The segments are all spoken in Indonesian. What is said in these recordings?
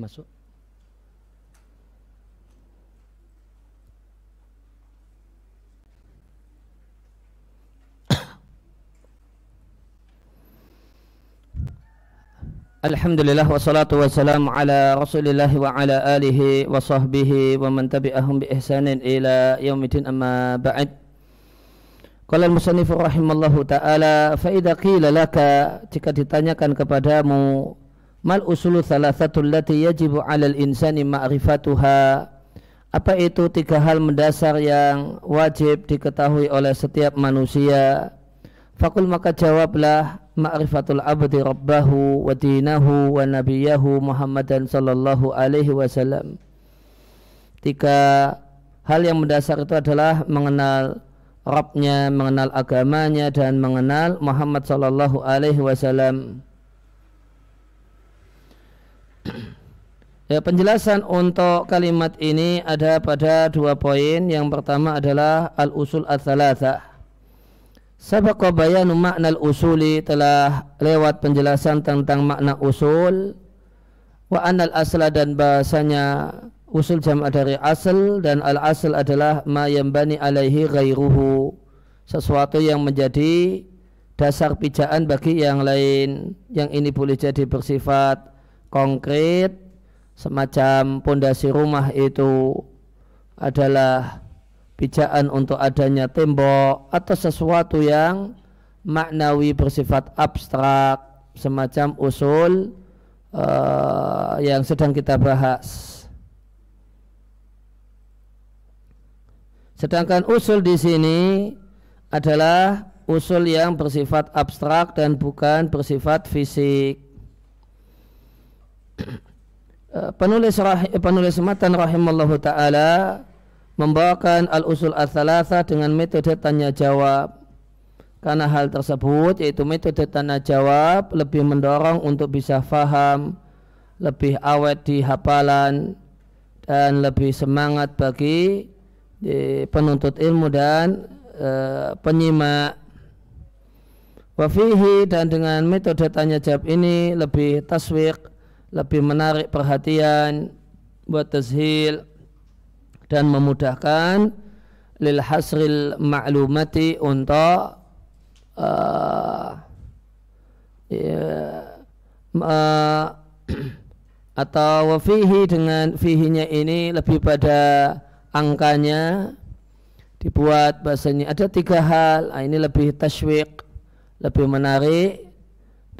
termasuk Alhamdulillah wassalatu wassalamu ala rasulillahi wa ala alihi wa sahbihi wa man tabi'ahum bi ihsanin ila yaumidin amma ba'd Qala al-musannifu rahimallahu ta'ala fa idza qila laka jika ditanyakan kepadamu Mal usulu thalathatul lati yajibu alal insani ma'rifatuha Apa itu tiga hal mendasar yang wajib diketahui oleh setiap manusia Fakul maka jawablah ma'rifatul abdi rabbahu wa dinahu wa nabiyahu Muhammadan sallallahu alaihi wasallam Tiga hal yang mendasar itu adalah mengenal Rabbnya, mengenal agamanya dan mengenal Muhammad sallallahu alaihi wasallam Ya, penjelasan untuk kalimat ini ada pada dua poin. Yang pertama adalah al-usul al-thalatha. Sabaqa bayanu makna al-usuli telah lewat penjelasan tentang makna usul. Wa anal asla dan bahasanya usul jam dari asal dan al asl adalah ma yambani alaihi ghairuhu. Sesuatu yang menjadi dasar pijaan bagi yang lain. Yang ini boleh jadi bersifat konkret semacam pondasi rumah itu adalah pijakan untuk adanya tembok atau sesuatu yang maknawi bersifat abstrak semacam usul uh, yang sedang kita bahas. Sedangkan usul di sini adalah usul yang bersifat abstrak dan bukan bersifat fisik. Eh, penulis penulis matan rahimallahu taala membawakan al-usul ats-tsalatsa dengan metode tanya jawab karena hal tersebut yaitu metode tanya jawab lebih mendorong untuk bisa faham lebih awet di hafalan dan lebih semangat bagi penuntut ilmu dan e, penyimak wafihi dan dengan metode tanya jawab ini lebih taswik lebih menarik perhatian buat tazhil dan memudahkan lil hasril ma'lumati untuk uh, eh, yeah, ya, uh, atau wafihi dengan fihinya ini lebih pada angkanya dibuat bahasanya ada tiga hal ah, ini lebih tashwik lebih menarik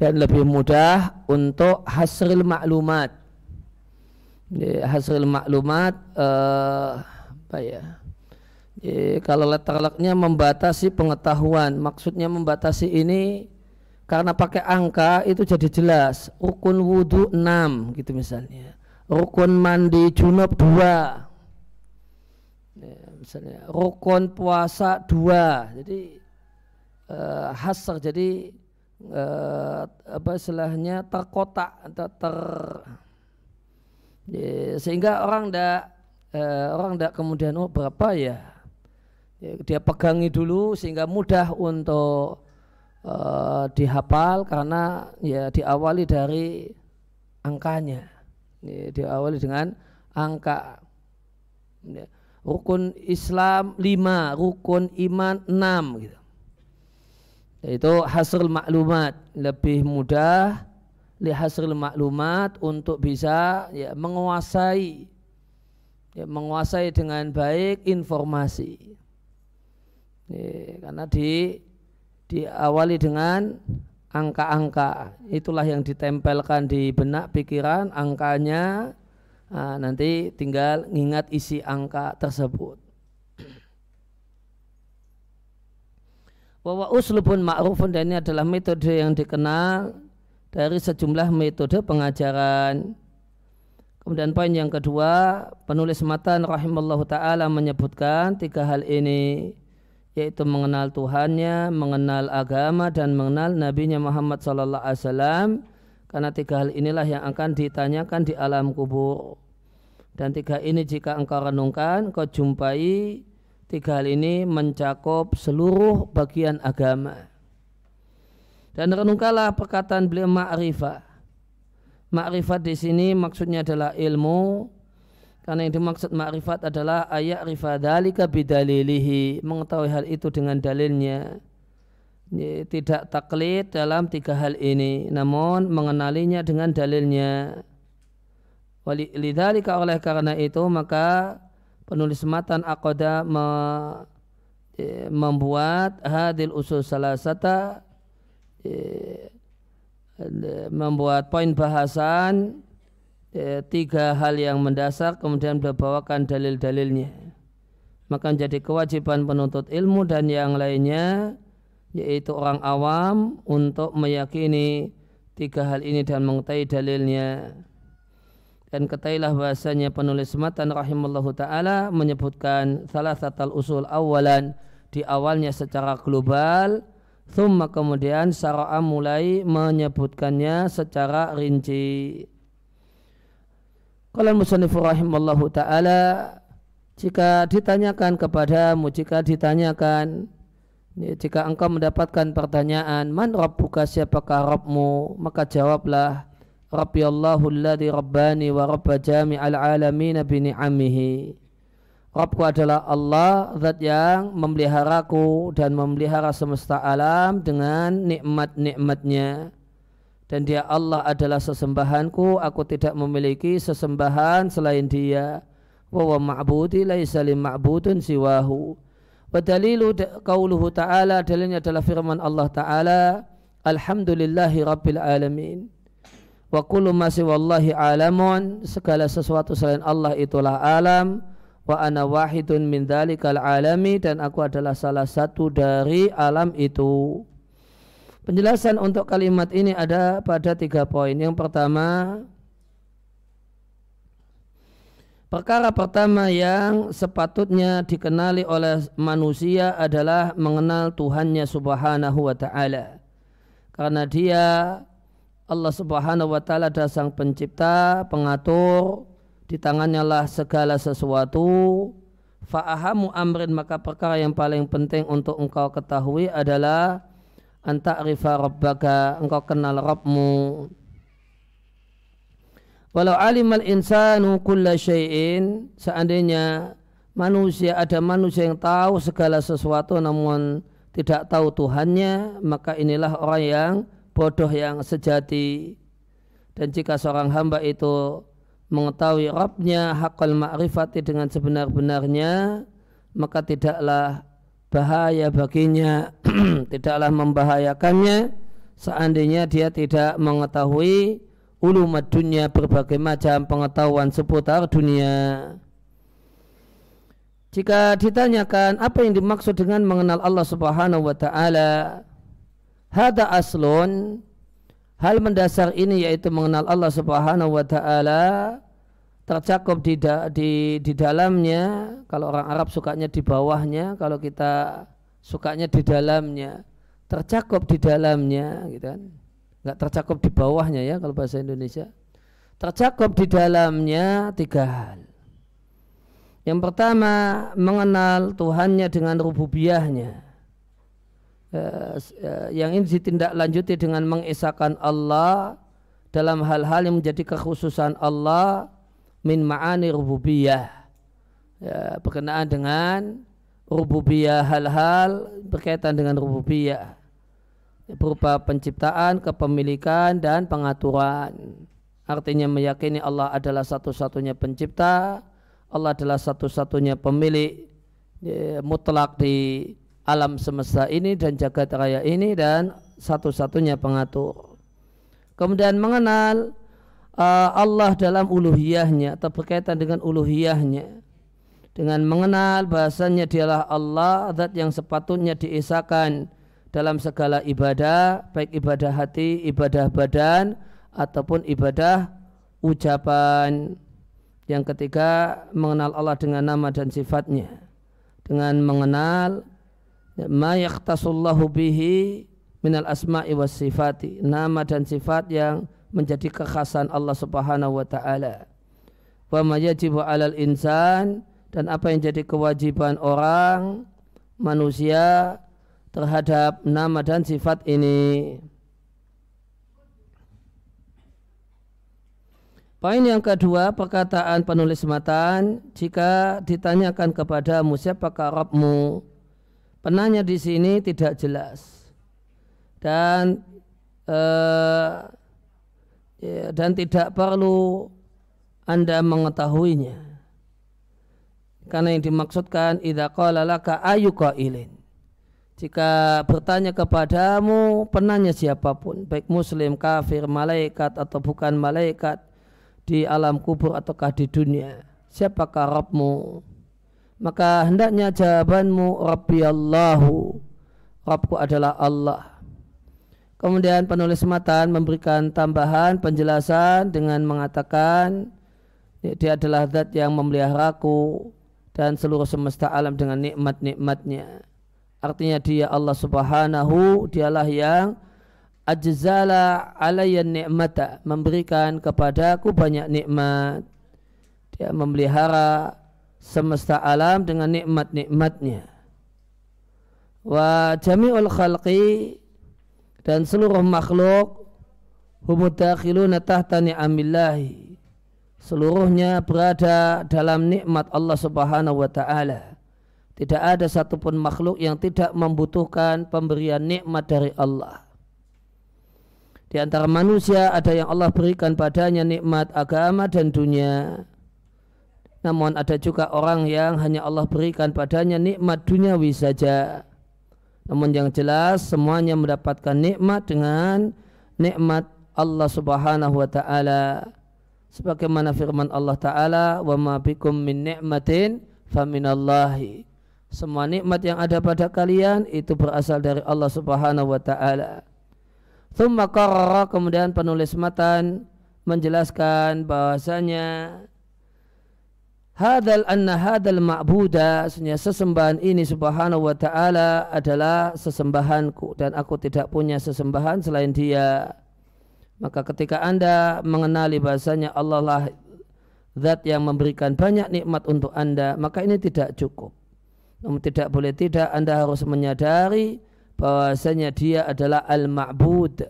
dan lebih mudah untuk hasil maklumat Hasil maklumat uh, apa ya Ye, kalau letaknya membatasi pengetahuan, maksudnya membatasi ini karena pakai angka itu jadi jelas. Rukun wudhu 6 gitu misalnya. Rukun mandi junub 2. misalnya rukun puasa dua. Jadi uh, eh, hasar jadi eh, apa istilahnya terkotak atau ter ya, sehingga orang tidak eh, orang tidak kemudian oh berapa ya dia pegangi dulu sehingga mudah untuk uh, dihafal karena ya diawali dari angkanya ya, diawali dengan angka ya, rukun Islam lima rukun iman enam gitu yaitu hasil maklumat lebih mudah lihat hasil maklumat untuk bisa ya, menguasai ya, menguasai dengan baik informasi ya, karena di diawali dengan angka-angka itulah yang ditempelkan di benak pikiran angkanya nah, nanti tinggal ingat isi angka tersebut bahwa uslubun ma'rufun dan ini adalah metode yang dikenal dari sejumlah metode pengajaran. Kemudian poin yang kedua, penulis matan rahimallahu taala menyebutkan tiga hal ini yaitu mengenal Tuhannya, mengenal agama dan mengenal Nabi Muhammad sallallahu alaihi wasallam karena tiga hal inilah yang akan ditanyakan di alam kubur. Dan tiga ini jika engkau renungkan, kau jumpai Tiga hal ini mencakup seluruh bagian agama. Dan renungkanlah perkataan beliau ma'rifah. Ma'rifat di sini maksudnya adalah ilmu karena yang dimaksud ma'rifat adalah ayat rifadali bidalilihi mengetahui hal itu dengan dalilnya tidak taklid dalam tiga hal ini namun mengenalinya dengan dalilnya lidhalika oleh karena itu maka penulis matan akoda me, e, membuat hadil usul salah e, membuat poin bahasan e, tiga hal yang mendasar kemudian berbawakan dalil-dalilnya maka menjadi kewajiban penuntut ilmu dan yang lainnya yaitu orang awam untuk meyakini tiga hal ini dan mengetahui dalilnya. Dan ketailah bahasanya penulis matan rahimallahu ta'ala menyebutkan salah satu usul awalan di awalnya secara global Thumma kemudian syara'a mulai menyebutkannya secara rinci Kalau musanifu rahimallahu ta'ala Jika ditanyakan kepadamu, jika ditanyakan Jika engkau mendapatkan pertanyaan Man Rabbuka siapakah Rabbmu Maka jawablah ربي الله الذي رباني ورب جامع العالمين بنعمه Rabbku adalah Allah zat yang memeliharaku dan memelihara semesta alam dengan nikmat-nikmatnya dan dia Allah adalah sesembahanku aku tidak memiliki sesembahan selain dia wa wa ma'budi laisa li ma'budun siwahu wa dalilu qauluhu ta'ala dalilnya adalah firman Allah ta'ala alhamdulillahi rabbil alamin wa kullu wallahi alamun segala sesuatu selain Allah itulah alam wa ana wahidun min dzalikal alami dan aku adalah salah satu dari alam itu. Penjelasan untuk kalimat ini ada pada tiga poin. Yang pertama, perkara pertama yang sepatutnya dikenali oleh manusia adalah mengenal Tuhannya subhanahu wa ta'ala. Karena dia Allah Subhanahu wa taala adalah sang pencipta, pengatur, di tangannya lah segala sesuatu. Fa'ahamu amrin maka perkara yang paling penting untuk engkau ketahui adalah anta'rifa rabbaka, engkau kenal Rabbmu. Walau alimal insanu kulla syai'in, seandainya manusia ada manusia yang tahu segala sesuatu namun tidak tahu Tuhannya, maka inilah orang yang bodoh yang sejati dan jika seorang hamba itu mengetahui Rabbnya hakul ma'rifati dengan sebenar-benarnya maka tidaklah bahaya baginya tidaklah membahayakannya seandainya dia tidak mengetahui ulumat dunia berbagai macam pengetahuan seputar dunia jika ditanyakan apa yang dimaksud dengan mengenal Allah Subhanahu wa taala Hada aslun hal mendasar ini yaitu mengenal Allah Subhanahu wa taala tercakup di, da, di di dalamnya kalau orang Arab sukanya di bawahnya kalau kita sukanya di dalamnya tercakup di dalamnya gitu kan Enggak tercakup di bawahnya ya kalau bahasa Indonesia tercakup di dalamnya tiga hal yang pertama mengenal Tuhannya dengan rububiahnya Eh, eh, yang ini ditindaklanjuti dengan mengesahkan Allah dalam hal-hal yang menjadi kekhususan Allah min ma'ani rububiyah ya, berkenaan dengan rububiyah hal-hal berkaitan dengan rububiyah berupa penciptaan, kepemilikan dan pengaturan artinya meyakini Allah adalah satu-satunya pencipta Allah adalah satu-satunya pemilik ya, mutlak di alam semesta ini dan jagat raya ini dan satu-satunya pengatur. Kemudian mengenal uh, Allah dalam uluhiyahnya atau berkaitan dengan uluhiyahnya. Dengan mengenal bahasanya dialah Allah zat yang sepatutnya diisakan dalam segala ibadah, baik ibadah hati, ibadah badan, ataupun ibadah ucapan. Yang ketiga, mengenal Allah dengan nama dan sifatnya. Dengan mengenal ma yaktasullahu bihi minal asma'i was sifati nama dan sifat yang menjadi kekhasan Allah Subhanahu wa taala wa ma yajibu alal insan dan apa yang jadi kewajiban orang manusia terhadap nama dan sifat ini Poin yang kedua, perkataan penulis matan, jika ditanyakan kepadamu siapakah Rabbimu, penanya di sini tidak jelas dan eh, ya, dan tidak perlu anda mengetahuinya karena yang dimaksudkan idza qala ayuka ilin jika bertanya kepadamu penanya siapapun baik muslim kafir malaikat atau bukan malaikat di alam kubur ataukah di dunia siapakah Rabbmu maka hendaknya jawabanmu Rabbi Allahu Rabbku adalah Allah kemudian penulis matan memberikan tambahan penjelasan dengan mengatakan dia adalah zat yang memeliharaku dan seluruh semesta alam dengan nikmat-nikmatnya artinya dia Allah subhanahu dialah yang ajzala alayyan ni'mata memberikan kepadaku banyak nikmat dia memelihara semesta alam dengan nikmat-nikmatnya. Wa jami'ul khalqi dan seluruh makhluk humudakhiluna tahta ni'amillahi. Seluruhnya berada dalam nikmat Allah Subhanahu wa taala. Tidak ada satupun makhluk yang tidak membutuhkan pemberian nikmat dari Allah. Di antara manusia ada yang Allah berikan padanya nikmat agama dan dunia namun ada juga orang yang hanya Allah berikan padanya nikmat duniawi saja. Namun yang jelas semuanya mendapatkan nikmat dengan nikmat Allah Subhanahu wa taala. Sebagaimana firman Allah taala, "Wa ma bikum min ni'matin faminallahi." Semua nikmat yang ada pada kalian itu berasal dari Allah Subhanahu wa taala. Tsumma kemudian penulis matan menjelaskan bahwasanya hadal anna hadal ma'buda sesembahan ini subhanahu wa ta'ala adalah sesembahanku dan aku tidak punya sesembahan selain dia maka ketika anda mengenali bahasanya Allah lah zat yang memberikan banyak nikmat untuk anda maka ini tidak cukup namun tidak boleh tidak anda harus menyadari bahwasanya dia adalah al-ma'bud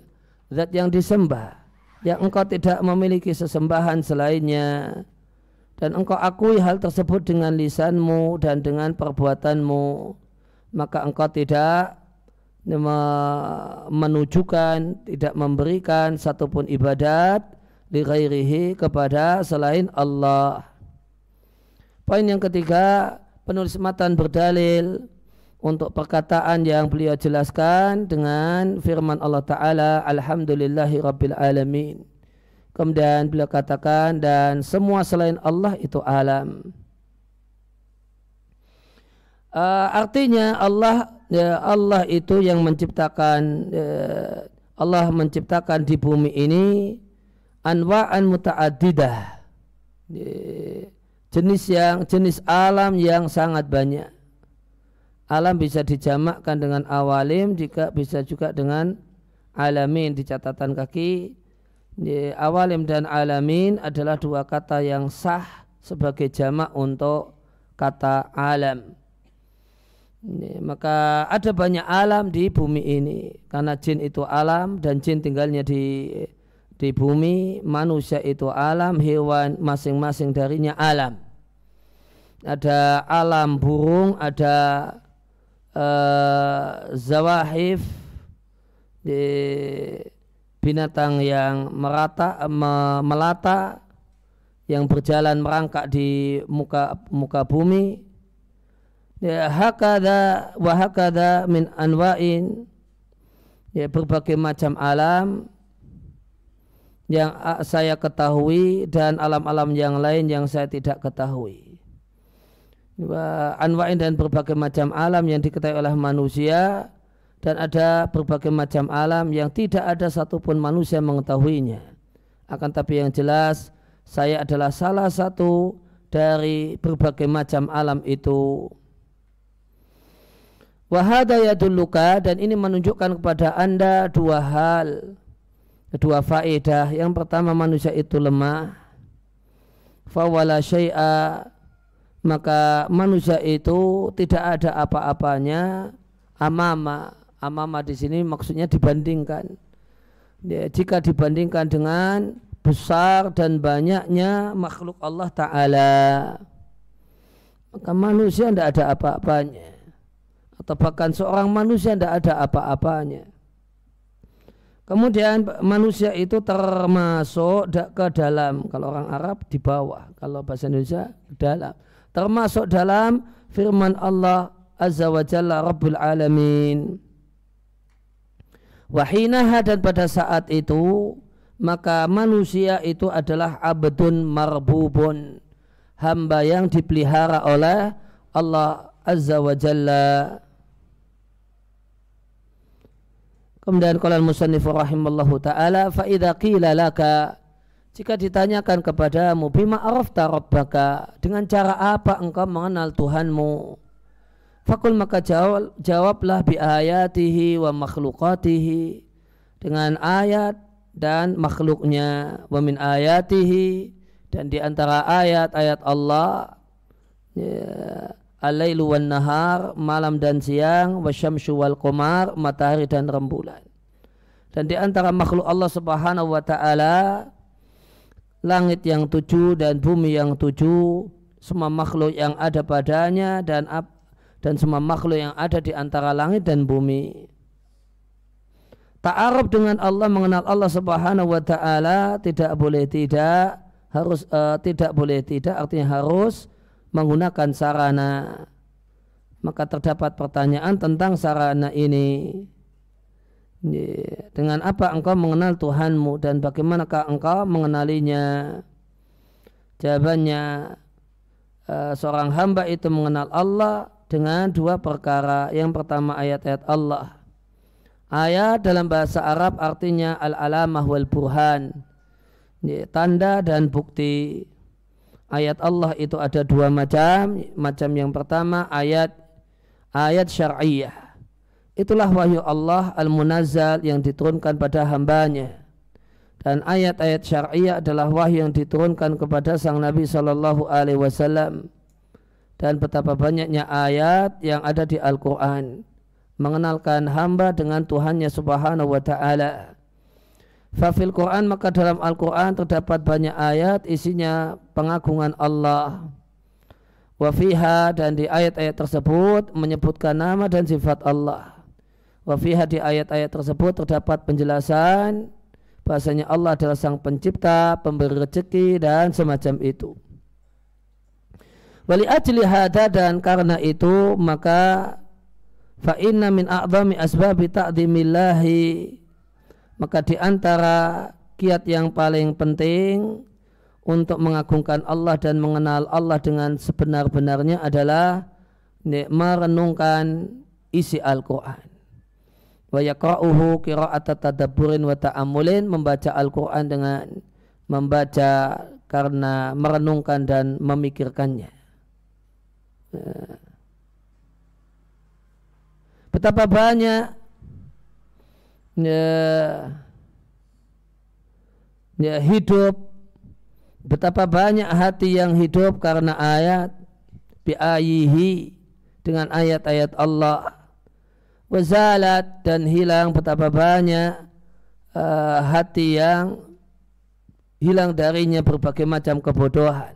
zat yang disembah yang engkau tidak memiliki sesembahan selainnya dan engkau akui hal tersebut dengan lisanmu dan dengan perbuatanmu maka engkau tidak menunjukkan tidak memberikan satupun ibadat li kepada selain Allah poin yang ketiga penulis matan berdalil untuk perkataan yang beliau jelaskan dengan firman Allah Ta'ala Alhamdulillahi Rabbil Alamin Kemudian beliau katakan dan semua selain Allah itu alam. Uh, artinya Allah ya Allah itu yang menciptakan uh, Allah menciptakan di bumi ini anwa'an muta'addidah. Ya, jenis yang jenis alam yang sangat banyak. Alam bisa dijamakkan dengan awalim jika bisa juga dengan alamin di catatan kaki awalim dan alamin adalah dua kata yang sah sebagai jamak untuk kata alam. Maka ada banyak alam di bumi ini karena jin itu alam dan jin tinggalnya di di bumi, manusia itu alam, hewan masing-masing darinya alam. Ada alam burung, ada uh, zawahif di binatang yang merata me, melata yang berjalan merangkak di muka muka bumi ya hakada wa hakada min anwa'in ya berbagai macam alam yang saya ketahui dan alam-alam yang lain yang saya tidak ketahui. Anwa'in dan berbagai macam alam yang diketahui oleh manusia dan ada berbagai macam alam yang tidak ada satupun manusia mengetahuinya. Akan tapi yang jelas, saya adalah salah satu dari berbagai macam alam itu. Wahada yadulluka dan ini menunjukkan kepada anda dua hal, dua faedah. Yang pertama manusia itu lemah. Fawala syai'a maka manusia itu tidak ada apa-apanya amama amama di sini maksudnya dibandingkan. Ya, jika dibandingkan dengan besar dan banyaknya makhluk Allah Ta'ala, maka manusia tidak ada apa-apanya. Atau bahkan seorang manusia tidak ada apa-apanya. Kemudian manusia itu termasuk ke dalam, kalau orang Arab di bawah, kalau bahasa Indonesia dalam. Termasuk dalam firman Allah Azza wa Jalla Rabbul Alamin. Wahinaha dan pada saat itu maka manusia itu adalah abdun marbubun hamba yang dipelihara oleh Allah Azza wa Jalla. Kemudian qala al-musannif rahimallahu taala fa idza qila laka jika ditanyakan kepadamu bima arafta rabbaka dengan cara apa engkau mengenal Tuhanmu Fakul maka jawab, jawablah bi ayatihi wa makhlukatihi dengan ayat dan makhluknya wa min ayatihi dan di antara ayat-ayat Allah ya, alailu wan nahar malam dan siang wasyamsu wal qamar matahari dan rembulan dan di antara makhluk Allah Subhanahu wa taala langit yang tujuh dan bumi yang tujuh semua makhluk yang ada padanya dan dan semua makhluk yang ada di antara langit dan bumi. Ta'aruf dengan Allah mengenal Allah Subhanahu wa taala tidak boleh tidak harus uh, tidak boleh tidak artinya harus menggunakan sarana. Maka terdapat pertanyaan tentang sarana ini. Dengan apa engkau mengenal Tuhanmu dan bagaimanakah engkau mengenalinya? Jawabannya uh, seorang hamba itu mengenal Allah dengan dua perkara. Yang pertama ayat-ayat Allah. Ayat dalam bahasa Arab artinya al-alamah wal burhan. Tanda dan bukti. Ayat Allah itu ada dua macam. Macam yang pertama ayat ayat syariah. Itulah wahyu Allah al-munazzal yang diturunkan pada hambanya. Dan ayat-ayat syariah adalah wahyu yang diturunkan kepada sang Nabi saw. Alaihi Wasallam dan betapa banyaknya ayat yang ada di Al-Quran mengenalkan hamba dengan Tuhannya subhanahu wa ta'ala Fafil Quran maka dalam Al-Quran terdapat banyak ayat isinya pengagungan Allah Wafiha dan di ayat-ayat tersebut menyebutkan nama dan sifat Allah Wafiha di ayat-ayat tersebut terdapat penjelasan bahasanya Allah adalah sang pencipta, pemberi rezeki dan semacam itu. Wali ajli hada dan karena itu maka fa inna min a'zami asbabi ta'dhimillahi maka di antara kiat yang paling penting untuk mengagungkan Allah dan mengenal Allah dengan sebenar-benarnya adalah merenungkan isi Al-Qur'an. Wa yaqra'uhu qira'atan tadabburin wa ta'ammulin membaca Al-Qur'an dengan membaca karena merenungkan dan memikirkannya Eh. Betapa banyak ya, ya hidup betapa banyak hati yang hidup karena ayat biayihi dengan ayat-ayat Allah wazalat dan hilang betapa banyak uh, hati yang hilang darinya berbagai macam kebodohan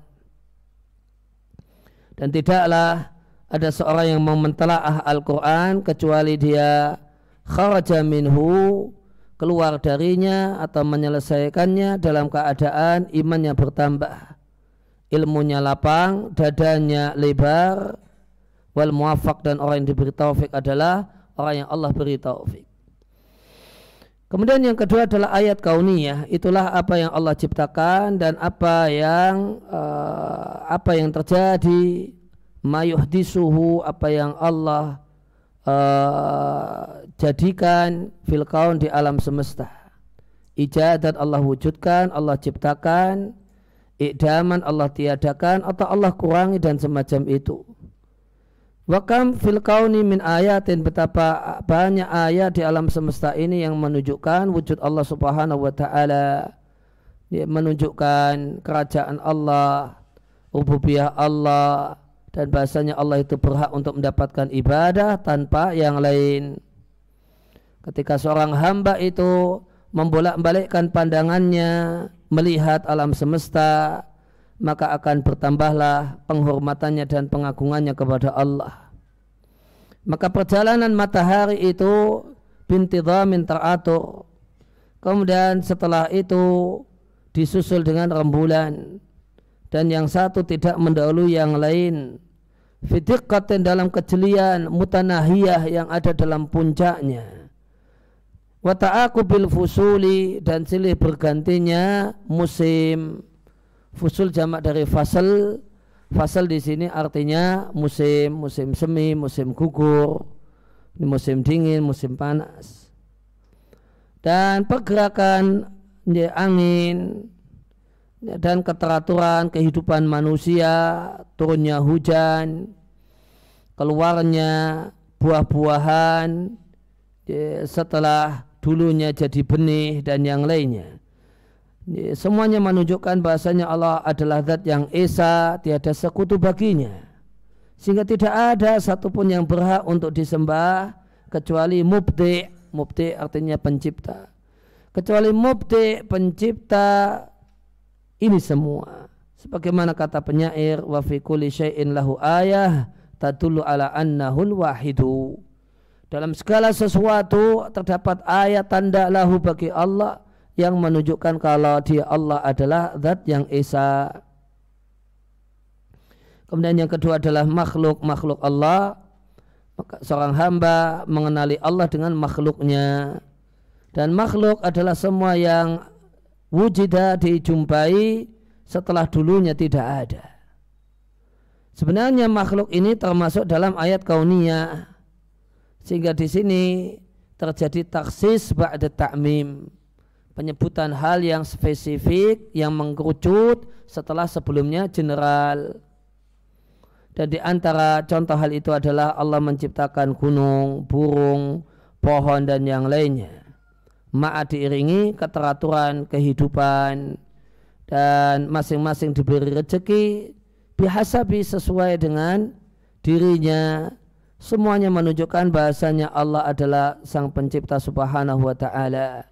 dan tidaklah ada seorang yang mementelaah Al-Quran kecuali dia kharaja minhu keluar darinya atau menyelesaikannya dalam keadaan imannya bertambah ilmunya lapang dadanya lebar wal muafak dan orang yang diberi taufik adalah orang yang Allah beri taufik Kemudian yang kedua adalah ayat kauniyah. Itulah apa yang Allah ciptakan dan apa yang uh, apa yang terjadi mayuhdisuhu apa yang Allah uh, jadikan filkaun di alam semesta. dan Allah wujudkan, Allah ciptakan, ikdaman Allah tiadakan atau Allah kurangi dan semacam itu. Wakam fil kauni min ayatin betapa banyak ayat di alam semesta ini yang menunjukkan wujud Allah Subhanahu wa taala. menunjukkan kerajaan Allah, ububiyah Allah dan bahasanya Allah itu berhak untuk mendapatkan ibadah tanpa yang lain. Ketika seorang hamba itu membolak-balikkan pandangannya melihat alam semesta, maka akan bertambahlah penghormatannya dan pengagungannya kepada Allah. Maka perjalanan matahari itu binti bintidamin teratur. Kemudian setelah itu disusul dengan rembulan dan yang satu tidak mendahului yang lain. Fidikatin dalam kejelian mutanahiyah yang ada dalam puncaknya. Wata'aku bil fusuli dan silih bergantinya musim. Fusul jamak dari fasal. Fasal di sini artinya musim, musim semi, musim gugur, musim dingin, musim panas. Dan pergerakan ya, angin ya, dan keteraturan kehidupan manusia, turunnya hujan, keluarnya buah-buahan ya, setelah dulunya jadi benih dan yang lainnya. Semuanya menunjukkan bahasanya Allah adalah zat yang esa, tiada sekutu baginya. Sehingga tidak ada satupun yang berhak untuk disembah kecuali mubdi. Mubdi artinya pencipta. Kecuali mubdi pencipta ini semua. Sebagaimana kata penyair, wa fi kulli syai'in lahu ayah tadullu ala annahul wahidu. Dalam segala sesuatu terdapat ayat tanda lahu bagi Allah yang menunjukkan kalau dia Allah adalah zat yang esa. Kemudian yang kedua adalah makhluk makhluk Allah. Maka seorang hamba mengenali Allah dengan makhluknya. Dan makhluk adalah semua yang wujud dijumpai setelah dulunya tidak ada. Sebenarnya makhluk ini termasuk dalam ayat kauniyah. Sehingga di sini terjadi taksis ba'da ta'mim penyebutan hal yang spesifik yang mengkerucut setelah sebelumnya general dan di antara contoh hal itu adalah Allah menciptakan gunung, burung, pohon dan yang lainnya. Ma'a diiringi keteraturan kehidupan dan masing-masing diberi rezeki biasa-biasa sesuai dengan dirinya. Semuanya menunjukkan bahasanya Allah adalah sang pencipta subhanahu wa ta'ala.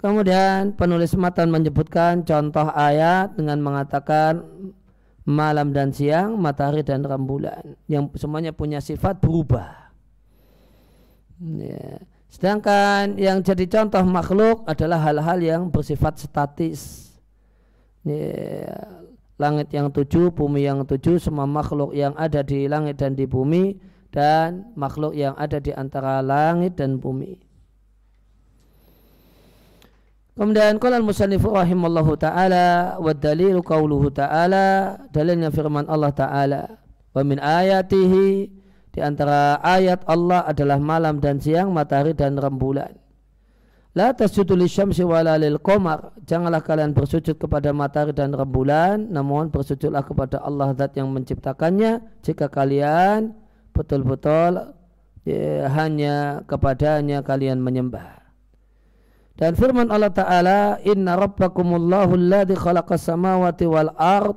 Kemudian penulis matan menyebutkan contoh ayat dengan mengatakan malam dan siang, matahari dan rembulan yang semuanya punya sifat berubah. Ya. Sedangkan yang jadi contoh makhluk adalah hal-hal yang bersifat statis. Ya. Langit yang tujuh, bumi yang tujuh, semua makhluk yang ada di langit dan di bumi dan makhluk yang ada di antara langit dan bumi. Kemudian qala al-musannifu rahimallahu taala wa dalilu qauluhu taala dalilnya firman Allah taala wa min ayatihi di antara ayat Allah adalah malam dan siang, matahari dan rembulan. La tasjudu lisyamsi wala lil qamar. Janganlah kalian bersujud kepada matahari dan rembulan, namun bersujudlah kepada Allah zat yang menciptakannya jika kalian betul-betul ya, hanya kepadanya kalian menyembah. Dan firman Allah Ta'ala, Inna rabbakumullahu alladhi khalaqas samawati wal ard.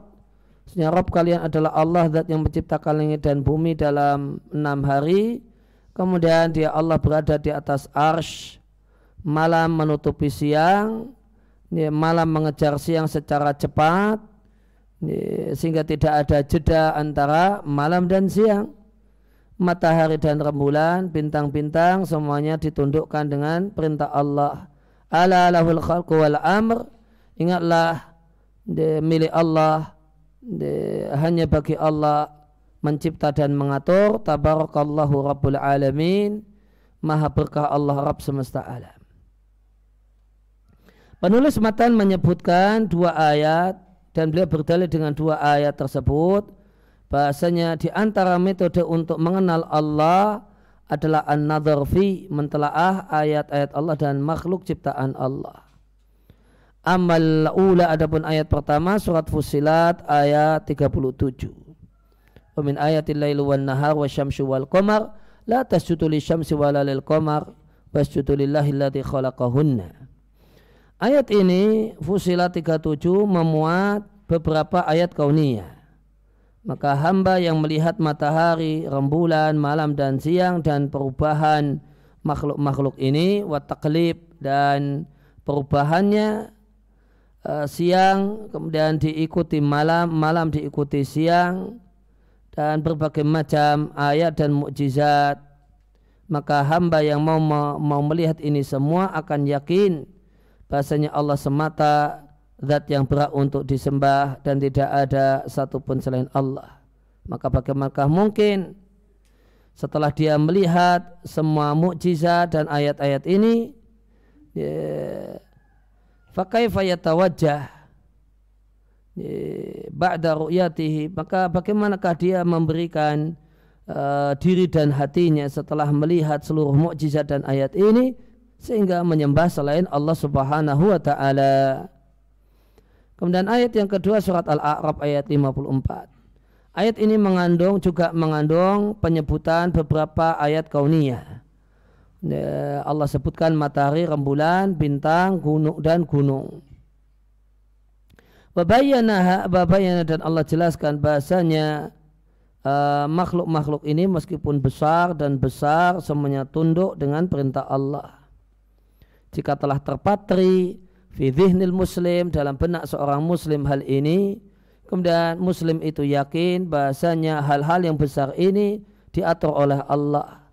Sebenarnya Rabb kalian adalah Allah zat yang menciptakan langit dan bumi dalam enam hari. Kemudian dia Allah berada di atas arsh. Malam menutupi siang. Ya, malam mengejar siang secara cepat. Ya, sehingga tidak ada jeda antara malam dan siang. Matahari dan rembulan, bintang-bintang semuanya ditundukkan dengan perintah Allah Ala lahul khalqu wal amr. Ingatlah de, milik Allah de, hanya bagi Allah mencipta dan mengatur. Tabarakallahu rabbul alamin. Maha berkah Allah Rabb semesta alam. Penulis matan menyebutkan dua ayat dan beliau berdalil dengan dua ayat tersebut bahasanya di antara metode untuk mengenal Allah adalah an-nadhar fi mentelaah ayat-ayat Allah dan makhluk ciptaan Allah. Amal ula adapun ayat pertama surat Fusilat ayat 37. Wa min ayatil lail wan nahar syamsu wal qamar la tasjudu wa la lil qamar wasjudu lillahi allazi khalaqahunna. Ayat ini Fusilat 37 memuat beberapa ayat kauniyah maka hamba yang melihat matahari, rembulan, malam dan siang dan perubahan makhluk-makhluk ini watak dan perubahannya uh, siang kemudian diikuti malam, malam diikuti siang dan berbagai macam ayat dan mukjizat maka hamba yang mau mau melihat ini semua akan yakin bahasanya Allah semata zat yang berat untuk disembah dan tidak ada satupun selain Allah. Maka bagaimanakah mungkin setelah dia melihat semua mukjizat dan ayat-ayat ini ya, fakaifa yatawajjah ya, ba'da ru'yatihi maka bagaimanakah dia memberikan uh, diri dan hatinya setelah melihat seluruh mukjizat dan ayat ini sehingga menyembah selain Allah Subhanahu wa taala. Kemudian ayat yang kedua surat Al-A'raf ayat 54. Ayat ini mengandung juga mengandung penyebutan beberapa ayat kauniyah. Ya, Allah sebutkan matahari, rembulan, bintang, gunung dan gunung. Wabayana, dan Allah jelaskan bahasanya eh, makhluk-makhluk uh, makhluk -makhluk ini meskipun besar dan besar semuanya tunduk dengan perintah Allah. Jika telah terpatri fi dhihnil muslim dalam benak seorang muslim hal ini kemudian muslim itu yakin bahasanya hal-hal yang besar ini diatur oleh Allah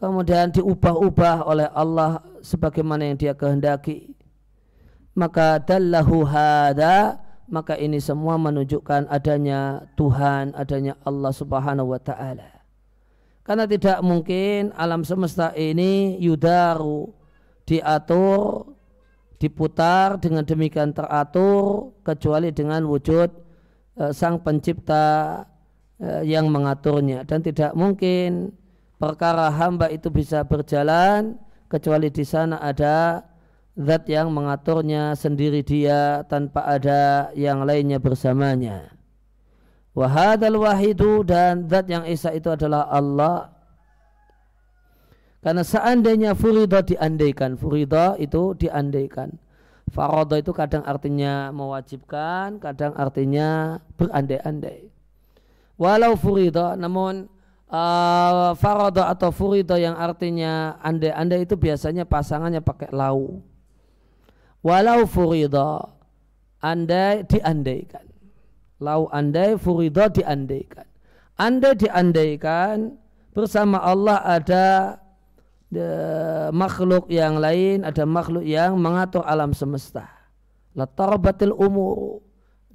kemudian diubah-ubah oleh Allah sebagaimana yang dia kehendaki maka dallahu hada maka ini semua menunjukkan adanya Tuhan adanya Allah subhanahu wa ta'ala karena tidak mungkin alam semesta ini yudaru diatur diputar dengan demikian teratur kecuali dengan wujud e, sang pencipta e, yang mengaturnya dan tidak mungkin perkara hamba itu bisa berjalan kecuali di sana ada zat yang mengaturnya sendiri dia tanpa ada yang lainnya bersamanya. Wahadal wahidu dan zat yang esa itu adalah Allah karena seandainya furida diandaikan, furida itu diandaikan. Farodo itu kadang artinya mewajibkan, kadang artinya berandai-andai. Walau furida, namun uh, farodo atau furida yang artinya andai-andai itu biasanya pasangannya pakai lau. Walau furida, andai diandaikan. Lau andai furida diandaikan. Andai diandaikan bersama Allah ada The makhluk yang lain ada makhluk yang mengatur alam semesta. Latarbatil umur.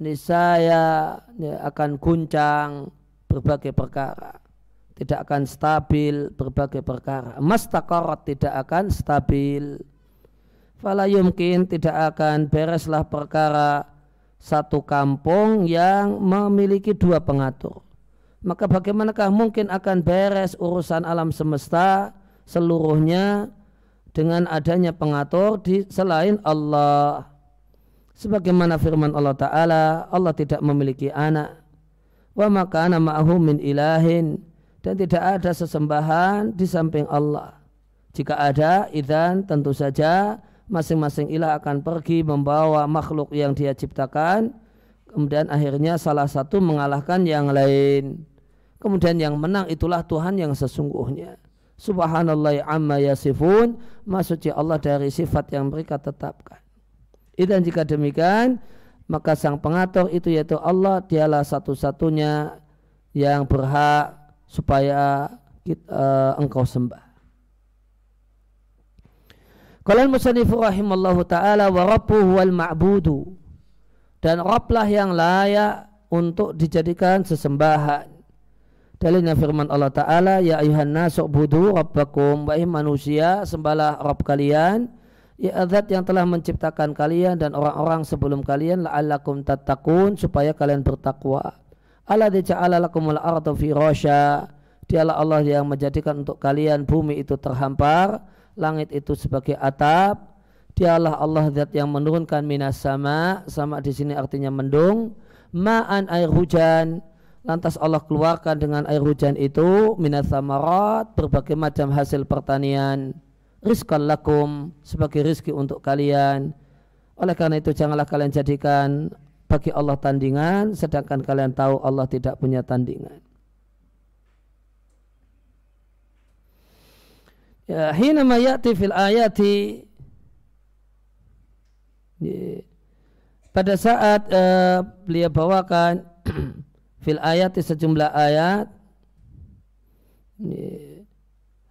Ini saya ya, akan guncang berbagai perkara. Tidak akan stabil berbagai perkara. Mastakarat tidak akan stabil. Fala yumkin tidak akan bereslah perkara satu kampung yang memiliki dua pengatur. Maka bagaimanakah mungkin akan beres urusan alam semesta seluruhnya dengan adanya pengatur di selain Allah. Sebagaimana firman Allah Ta'ala, Allah tidak memiliki anak. Wa makana ma'ahu min ilahin. Dan tidak ada sesembahan di samping Allah. Jika ada, idan tentu saja masing-masing ilah akan pergi membawa makhluk yang dia ciptakan. Kemudian akhirnya salah satu mengalahkan yang lain. Kemudian yang menang itulah Tuhan yang sesungguhnya subhanallah amma yasifun maksudnya Allah dari sifat yang mereka tetapkan itu jika demikian maka sang pengatur itu yaitu Allah dialah satu-satunya yang berhak supaya kita, uh, eh, engkau sembah kalau musanifu rahimallahu taala wa rabbuhu wal ma'budu dan Roblah yang layak untuk dijadikan sesembahan Dalilnya firman Allah Ta'ala, Ya ayuhan nasuk budu rabbakum, wahai manusia, sembahlah Rabb kalian, Ya adat yang telah menciptakan kalian dan orang-orang sebelum kalian, la'allakum tatakun, supaya kalian bertakwa. Allah ja'ala lakumul ardu firasya, dialah Allah yang menjadikan untuk kalian bumi itu terhampar, langit itu sebagai atap, dialah Allah zat yang menurunkan minas sama, sama di sini artinya mendung, ma'an air hujan, lantas Allah keluarkan dengan air hujan itu minat samarat berbagai macam hasil pertanian rizqan lakum sebagai rizki untuk kalian oleh karena itu janganlah kalian jadikan bagi Allah tandingan sedangkan kalian tahu Allah tidak punya tandingan ya hina mayati fil ayati pada saat uh, beliau bawakan fil ayat sejumlah ayat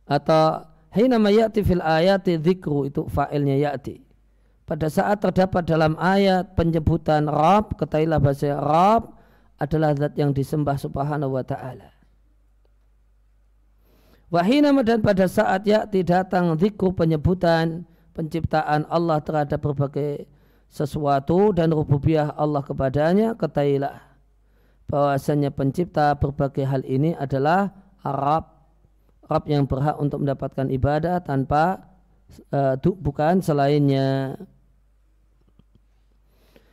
atau hina ya'ti fil ayat dzikru itu fa'ilnya ya'ti pada saat terdapat dalam ayat penyebutan Rabb ketahuilah bahasa Rob adalah zat yang disembah subhanahu wa ta'ala Wahina dan pada saat yakti datang diku penyebutan penciptaan Allah terhadap berbagai sesuatu dan rububiyah Allah kepadanya ketailah bahwasanya pencipta berbagai hal ini adalah Arab Arab yang berhak untuk mendapatkan ibadah tanpa uh, bukan selainnya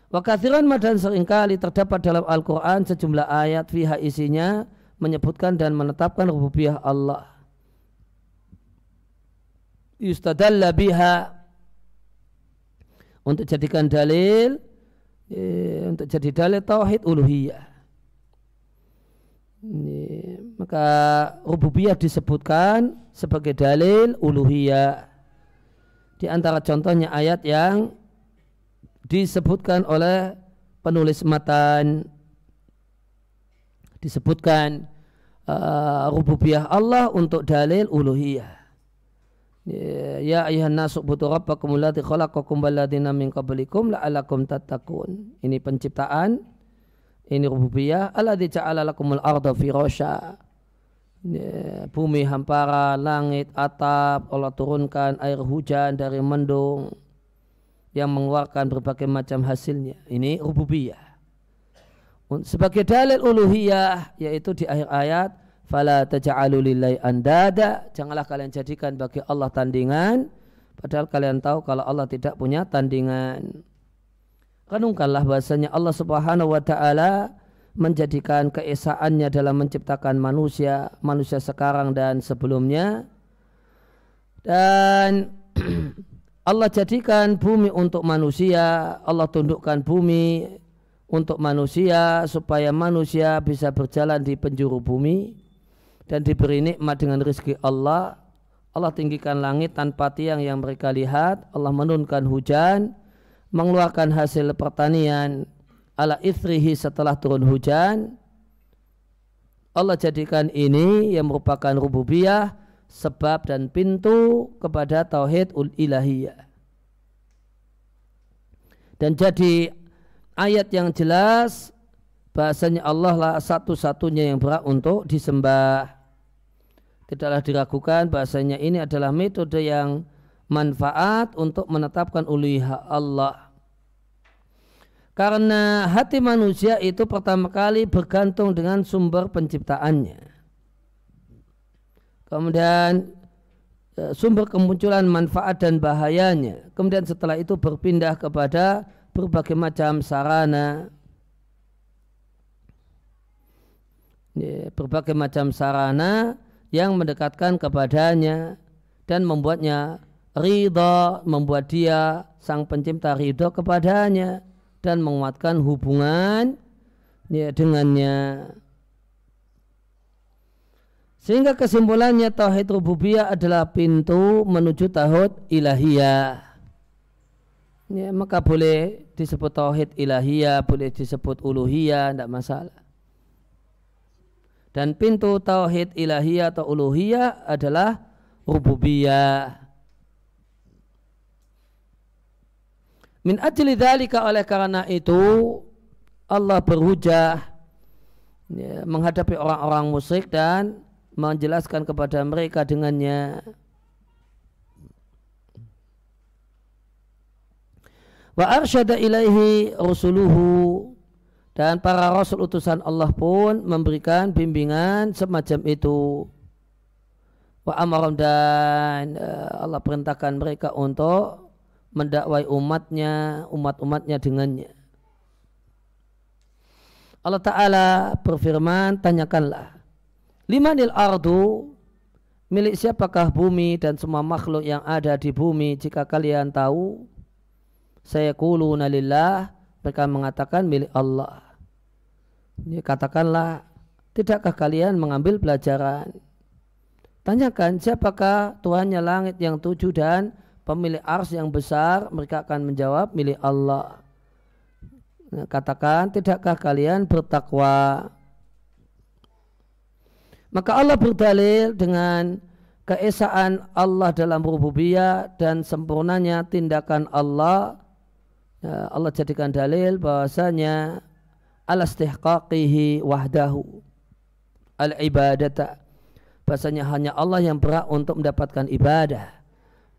Wakathiran madan seringkali terdapat dalam Al-Quran sejumlah ayat fiha isinya menyebutkan dan menetapkan rububiyah Allah. Yustadalla biha untuk jadikan dalil e, untuk jadi dalil tauhid uluhiyah. Ini, maka rububiyah disebutkan sebagai dalil uluhiyah. Di antara contohnya ayat yang disebutkan oleh penulis matan disebutkan uh, rububiyah Allah untuk dalil uluhiyah. Ya ayuhan nasu butuh rabbakum alladhi khalaqakum walladhina min qablikum la'alakum tattaqun. Ini penciptaan ini rububiyah alladzi ja'ala lakumul arda firasya bumi hampara, langit, atap, Allah turunkan air hujan dari mendung yang mengeluarkan berbagai macam hasilnya. Ini rububiyah. Sebagai dalil uluhiyah yaitu di akhir ayat fala taj'alu lillahi andada, janganlah kalian jadikan bagi Allah tandingan padahal kalian tahu kalau Allah tidak punya tandingan renungkanlah bahasanya Allah Subhanahu wa taala menjadikan keesaannya dalam menciptakan manusia, manusia sekarang dan sebelumnya. Dan Allah jadikan bumi untuk manusia, Allah tundukkan bumi untuk manusia supaya manusia bisa berjalan di penjuru bumi dan diberi nikmat dengan rezeki Allah. Allah tinggikan langit tanpa tiang yang mereka lihat, Allah menurunkan hujan mengeluarkan hasil pertanian ala ifrihi setelah turun hujan Allah jadikan ini yang merupakan rububiyah sebab dan pintu kepada tauhid ul ilahiyah dan jadi ayat yang jelas bahasanya Allah lah satu-satunya yang berhak untuk disembah tidaklah diragukan bahasanya ini adalah metode yang manfaat untuk menetapkan uluhiyah Allah karena hati manusia itu pertama kali bergantung dengan sumber penciptaannya. Kemudian e, sumber kemunculan manfaat dan bahayanya. Kemudian setelah itu berpindah kepada berbagai macam sarana. Berbagai macam sarana yang mendekatkan kepadanya dan membuatnya ridho, membuat dia sang pencipta ridho kepadanya dan menguatkan hubungan ya, dengannya. Sehingga kesimpulannya tauhid rububiyah adalah pintu menuju tauhid ilahiyah. Ya, maka boleh disebut tauhid ilahiyah, boleh disebut uluhiyah, tidak masalah. Dan pintu tauhid ilahiyah atau uluhiyah adalah rububiyah. Min ajli dhalika oleh karena itu Allah berhujah ya, menghadapi orang-orang musyrik dan menjelaskan kepada mereka dengannya wa arsyada ilaihi rusuluhu dan para rasul utusan Allah pun memberikan bimbingan semacam itu wa amaram dan eh, Allah perintahkan mereka untuk mendakwai umatnya, umat-umatnya dengannya. Allah Ta'ala berfirman, tanyakanlah, limanil ardu, milik siapakah bumi dan semua makhluk yang ada di bumi, jika kalian tahu, saya kuluna lillah, mereka mengatakan milik Allah. Ini katakanlah, tidakkah kalian mengambil pelajaran? Tanyakan siapakah Tuhannya langit yang tujuh dan pemilik ars yang besar mereka akan menjawab milik Allah nah, katakan tidakkah kalian bertakwa maka Allah berdalil dengan keesaan Allah dalam rububiyah dan sempurnanya tindakan Allah ya, Allah jadikan dalil bahwasanya alastihqaqihi wahdahu al ibadata bahasanya hanya Allah yang berhak untuk mendapatkan ibadah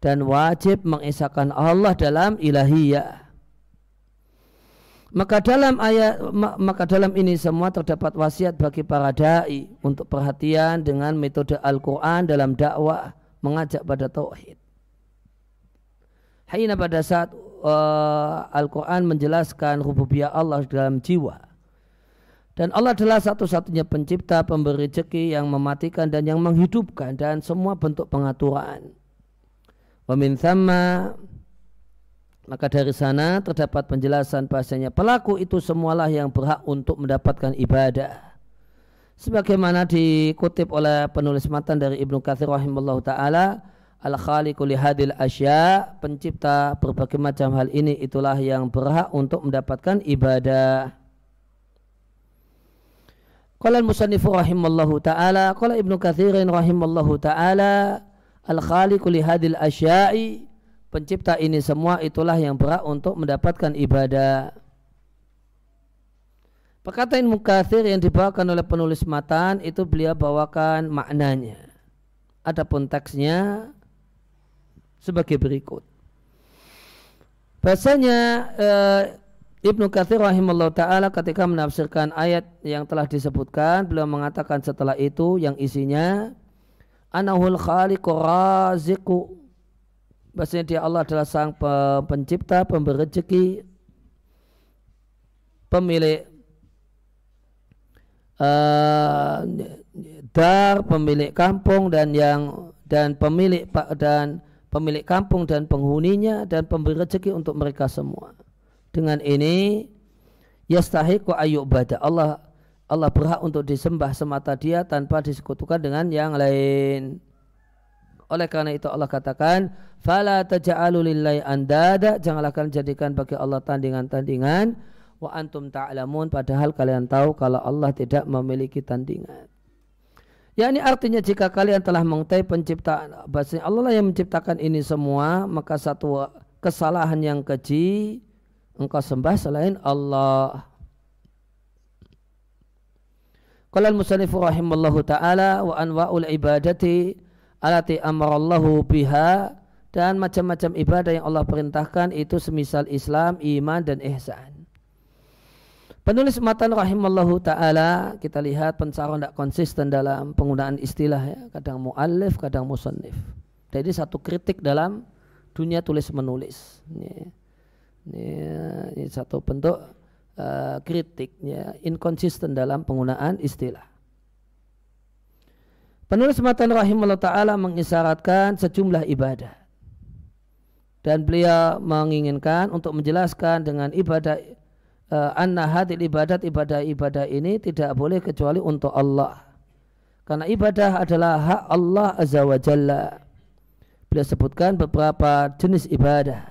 dan wajib mengesahkan Allah dalam ilahiyah. Maka dalam ayat maka dalam ini semua terdapat wasiat bagi para dai untuk perhatian dengan metode Al-Qur'an dalam dakwah mengajak pada tauhid. Hanya pada saat uh, Al-Qur'an menjelaskan rububiyah Allah dalam jiwa. Dan Allah adalah satu-satunya pencipta, pemberi rezeki yang mematikan dan yang menghidupkan dan semua bentuk pengaturan. Wamin sama, maka dari sana terdapat penjelasan bahasanya pelaku itu semualah yang berhak untuk mendapatkan ibadah. Sebagaimana dikutip oleh penulis matan dari Ibnu Katsir rahimallahu taala, al-khaliqu li hadil asya, pencipta berbagai macam hal ini itulah yang berhak untuk mendapatkan ibadah. Qala al-musannif rahimallahu taala, qala Ibnu Katsirin rahimallahu taala, Al-Khaliqu li hadil asya'i pencipta ini semua itulah yang berhak untuk mendapatkan ibadah. Perkataan mukathir yang dibawakan oleh penulis matan itu beliau bawakan maknanya. Adapun teksnya sebagai berikut. Bahasanya eh, Ibnu Katsir rahimahullah taala ketika menafsirkan ayat yang telah disebutkan, beliau mengatakan setelah itu yang isinya anahul khaliqu raziku bahasanya dia Allah adalah sang pencipta pemberi rezeki pemilik uh, dar pemilik kampung dan yang dan pemilik pak dan pemilik kampung dan penghuninya dan pemberi rezeki untuk mereka semua dengan ini yastahiqu ayyubada Allah Allah berhak untuk disembah semata dia tanpa disekutukan dengan yang lain. Oleh karena itu Allah katakan, "Fala taj'alu lillahi andada," janganlah kalian jadikan bagi Allah tandingan-tandingan wa antum ta'lamun padahal kalian tahu kalau Allah tidak memiliki tandingan. Ya ini artinya jika kalian telah mengetahui penciptaan bahasanya Allah lah yang menciptakan ini semua maka satu kesalahan yang keji engkau sembah selain Allah. Qala al-musannifu rahimallahu taala wa anwa'ul ibadati alati amarallahu biha dan macam-macam ibadah yang Allah perintahkan itu semisal Islam, iman dan ihsan. Penulis matan rahimallahu taala kita lihat pencara tidak konsisten dalam penggunaan istilah ya, kadang muallif, kadang musannif. Jadi satu kritik dalam dunia tulis menulis. Ini, ini, ini satu bentuk Eh, kritiknya inkonsisten dalam penggunaan istilah. Penulis matan Rahimullah ta'ala mengisyaratkan sejumlah ibadah. Dan beliau menginginkan untuk menjelaskan dengan ibadah uh, anna hadil ibadat ibadah-ibadah ini tidak boleh kecuali untuk Allah. Karena ibadah adalah hak Allah Azza wa Jalla. Beliau sebutkan beberapa jenis ibadah.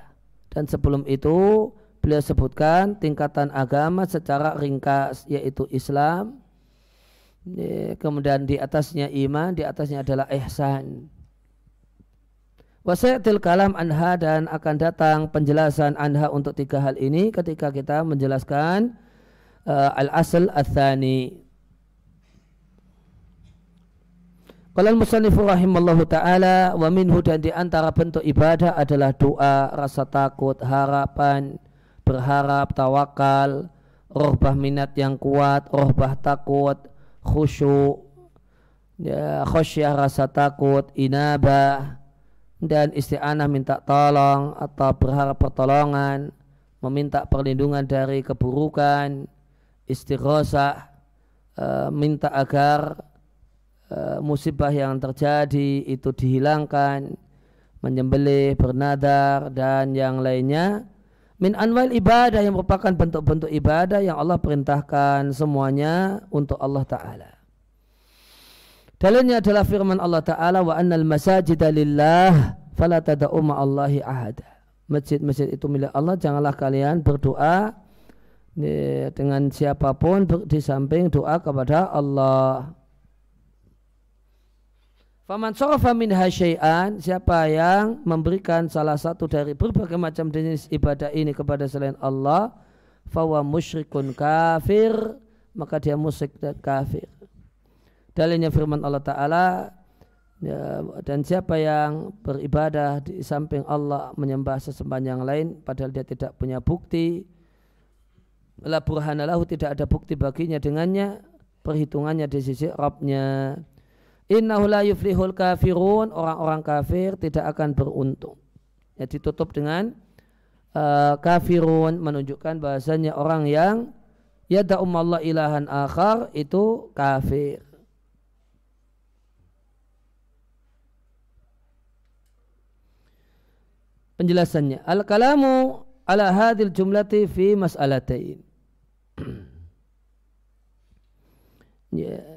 Dan sebelum itu beliau sebutkan tingkatan agama secara ringkas yaitu Islam kemudian di atasnya iman di atasnya adalah ihsan wasaitil kalam anha dan akan datang penjelasan anha untuk tiga hal ini ketika kita menjelaskan uh, al-asl athani thani Kalau musannifu rahimallahu ta'ala wa minhu dan di antara bentuk ibadah adalah doa, rasa takut, harapan, berharap, tawakal, rohbah minat yang kuat, rohbah takut, khusyuk, ya, khusyah rasa takut, inabah, dan isti'anah minta tolong atau berharap pertolongan, meminta perlindungan dari keburukan, istighosah, e, minta agar e, musibah yang terjadi itu dihilangkan, menyembelih, bernadar, dan yang lainnya Min anwal ibadah yang merupakan bentuk-bentuk ibadah yang Allah perintahkan semuanya untuk Allah Ta'ala. Dalilnya adalah firman Allah Ta'ala wa annal masajida lillah fala tada'u ma'allahi ahada. Masjid-masjid itu milik Allah, janganlah kalian berdoa eh, dengan siapapun di samping doa kepada Allah. Faman sorofa min hasyai'an, siapa yang memberikan salah satu dari berbagai macam jenis ibadah ini kepada selain Allah, fawa musyrikun kafir, maka dia musyrik dan kafir. Dalilnya firman Allah Ta'ala, ya, dan siapa yang beribadah di samping Allah menyembah sesembahan yang lain, padahal dia tidak punya bukti, la burhanalahu tidak ada bukti baginya dengannya, perhitungannya di sisi Rabbnya. Innahu la yuflihul kafirun, orang-orang kafir tidak akan beruntung. Ya, ditutup dengan uh, kafirun menunjukkan bahasanya orang yang yada'umallah ilahan akhar itu kafir. Penjelasannya, al-kalamu ala hadil jumlati fi mas'alatain. ya. Yeah.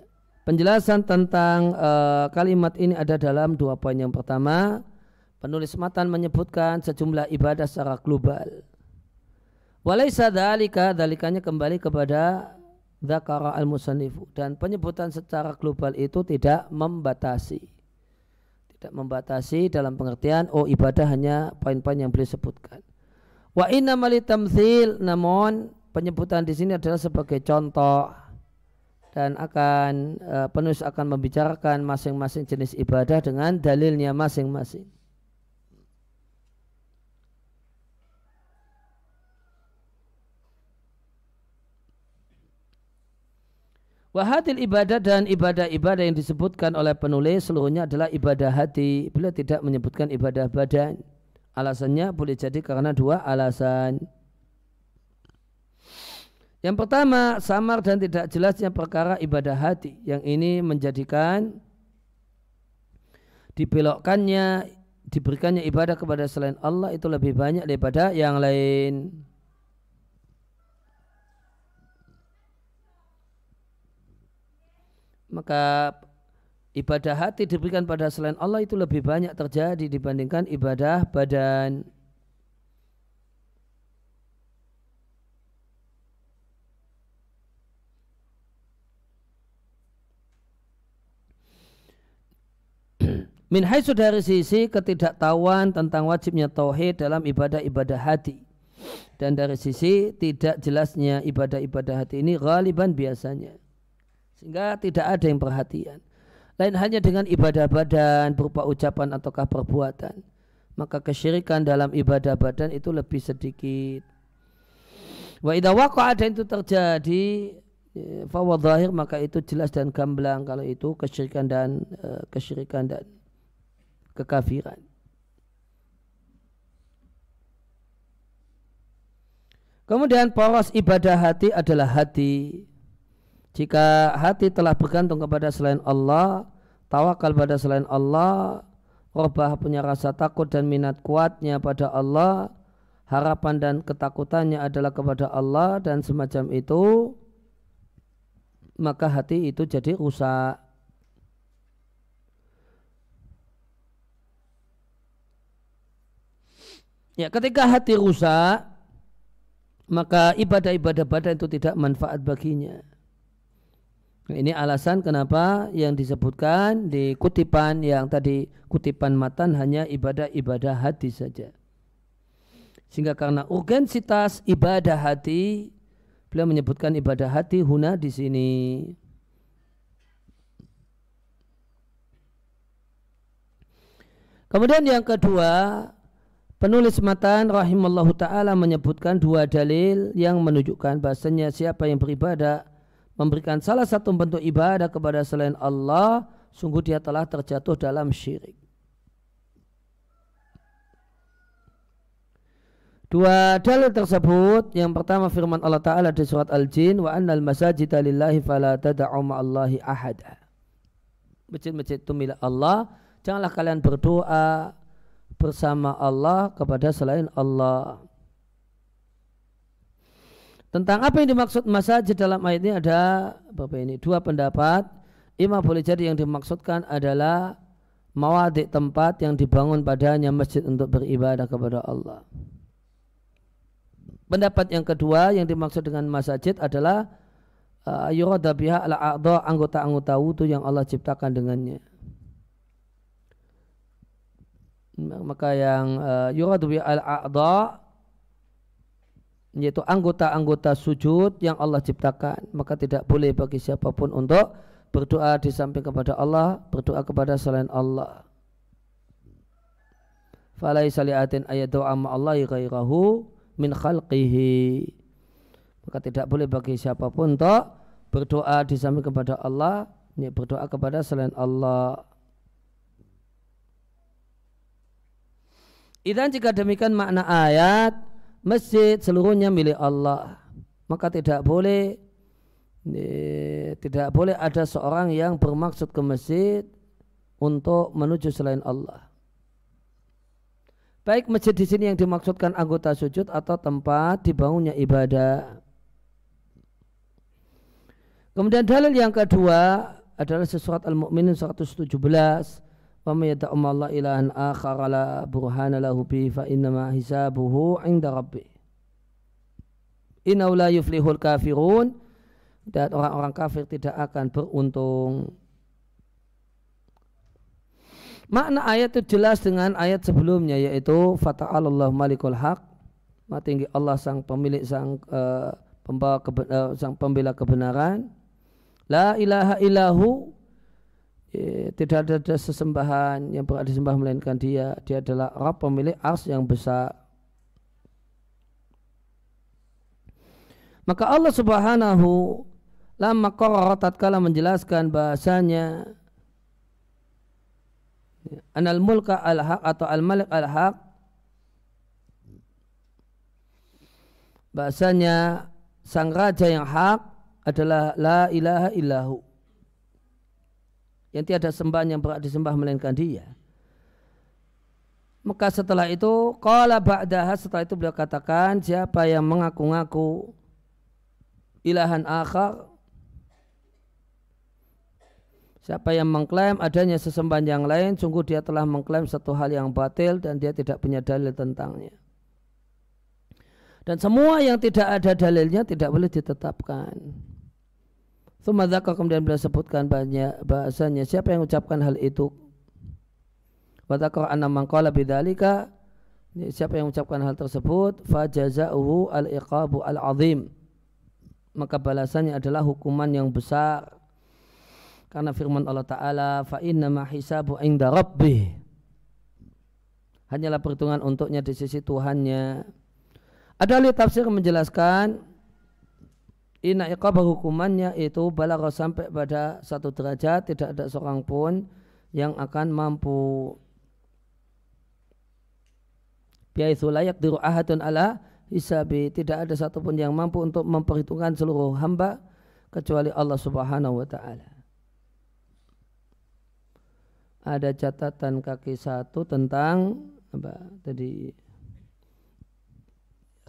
Penjelasan tentang uh, kalimat ini ada dalam dua poin. Yang pertama, penulis matan menyebutkan sejumlah ibadah secara global. Walaisa dalika, dalikanya kembali kepada zakara al musanifu dan penyebutan secara global itu tidak membatasi. Tidak membatasi dalam pengertian oh ibadah hanya poin-poin yang boleh sebutkan. Wa inna malitamthil, namun penyebutan di sini adalah sebagai contoh dan akan uh, penulis akan membicarakan masing-masing jenis ibadah dengan dalilnya masing-masing. Wahatil ibadah dan ibadah-ibadah yang disebutkan oleh penulis seluruhnya adalah ibadah hati. Beliau tidak menyebutkan ibadah badan. Alasannya boleh jadi karena dua alasan. Yang pertama, samar dan tidak jelasnya perkara ibadah hati yang ini menjadikan dibelokkannya diberikannya ibadah kepada selain Allah itu lebih banyak daripada yang lain. Maka ibadah hati diberikan pada selain Allah itu lebih banyak terjadi dibandingkan ibadah badan. Min haisu dari sisi ketidaktahuan tentang wajibnya tauhid dalam ibadah-ibadah hati. Dan dari sisi tidak jelasnya ibadah-ibadah hati ini galiban biasanya. Sehingga tidak ada yang perhatian. Lain hanya dengan ibadah badan berupa ucapan ataukah perbuatan. Maka kesyirikan dalam ibadah badan itu lebih sedikit. Wa idha waqa'a dan itu terjadi ya, fawadhahir maka itu jelas dan gamblang kalau itu kesyirikan dan eh, kesyirikan dan kekafiran. Kemudian poros ibadah hati adalah hati. Jika hati telah bergantung kepada selain Allah, tawakal pada selain Allah, robah punya rasa takut dan minat kuatnya pada Allah, harapan dan ketakutannya adalah kepada Allah dan semacam itu, maka hati itu jadi rusak. Ya, ketika hati rusak, maka ibadah-ibadah badan itu tidak manfaat baginya. Nah, ini alasan kenapa yang disebutkan di kutipan yang tadi kutipan matan hanya ibadah-ibadah hati saja. Sehingga karena urgensitas ibadah hati, beliau menyebutkan ibadah hati huna di sini. Kemudian yang kedua, Penulis matan rahimallahu taala menyebutkan dua dalil yang menunjukkan bahasanya siapa yang beribadah memberikan salah satu bentuk ibadah kepada selain Allah, sungguh dia telah terjatuh dalam syirik. Dua dalil tersebut, yang pertama firman Allah Ta'ala di surat Al-Jin, wa annal masajida lillahi fala tada'u ma'allahi ahada. Masjid-masjid itu milik Allah, janganlah kalian berdoa bersama Allah kepada selain Allah. Tentang apa yang dimaksud masajid dalam ayat ini ada apa ini? Dua pendapat. Imam boleh jadi yang dimaksudkan adalah mawadik tempat yang dibangun padanya masjid untuk beribadah kepada Allah. Pendapat yang kedua yang dimaksud dengan masajid adalah uh, yuradabiha ala anggota-anggota wudhu yang Allah ciptakan dengannya. maka yang uh, yuradu bi al-a'dha yaitu anggota-anggota sujud yang Allah ciptakan maka tidak boleh bagi siapapun untuk berdoa di samping kepada Allah berdoa kepada selain Allah falai saliatin ayat doa ma allahi ghairahu min khalqihi maka tidak boleh bagi siapapun untuk berdoa di samping kepada Allah berdoa kepada selain Allah Idan jika demikian makna ayat masjid seluruhnya milik Allah maka tidak boleh eh, tidak boleh ada seorang yang bermaksud ke masjid untuk menuju selain Allah. Baik masjid di sini yang dimaksudkan anggota sujud atau tempat dibangunnya ibadah. Kemudian dalil yang kedua adalah sesurat Al-Mu'minin 117 wa may yad'um Allah ilahan akhar la burhana lahu bi fa innama hisabuhu 'inda rabbih innahu la kafirun dan orang-orang kafir tidak akan beruntung Makna ayat itu jelas dengan ayat sebelumnya yaitu fata'alallahu malikul haq Maha tinggi Allah sang pemilik sang uh, pembawa keben, uh, sang pembela kebenaran La ilaha illahu Eh, tidak ada, ada sesembahan yang berada disembah melainkan dia dia adalah Rabb pemilik ars yang besar maka Allah subhanahu lama koror tatkala menjelaskan bahasanya anal mulka al haq atau al malik al haq bahasanya sang raja yang hak adalah la ilaha illahu yang tiada sembah yang berhak disembah melainkan dia. Maka setelah itu kala ba'daha setelah itu beliau katakan siapa yang mengaku-ngaku ilahan akhar siapa yang mengklaim adanya sesembahan yang lain sungguh dia telah mengklaim satu hal yang batil dan dia tidak punya dalil tentangnya. Dan semua yang tidak ada dalilnya tidak boleh ditetapkan. Sumadzaka kemudian beliau sebutkan banyak bahasanya siapa yang ucapkan hal itu. Wadakar anna mangkola bidalika siapa yang ucapkan hal tersebut fajaza'uhu al-iqabu al-azim maka balasannya adalah hukuman yang besar karena firman Allah Ta'ala fa inna ma hisabu inda rabbih hanyalah perhitungan untuknya di sisi Tuhannya ada tafsir menjelaskan Inna iqabah hukumannya itu kau sampai pada satu derajat tidak ada seorang pun yang akan mampu itu layak diru ahadun ala hisabi tidak ada satupun yang mampu untuk memperhitungkan seluruh hamba kecuali Allah Subhanahu wa taala. Ada catatan kaki satu tentang apa tadi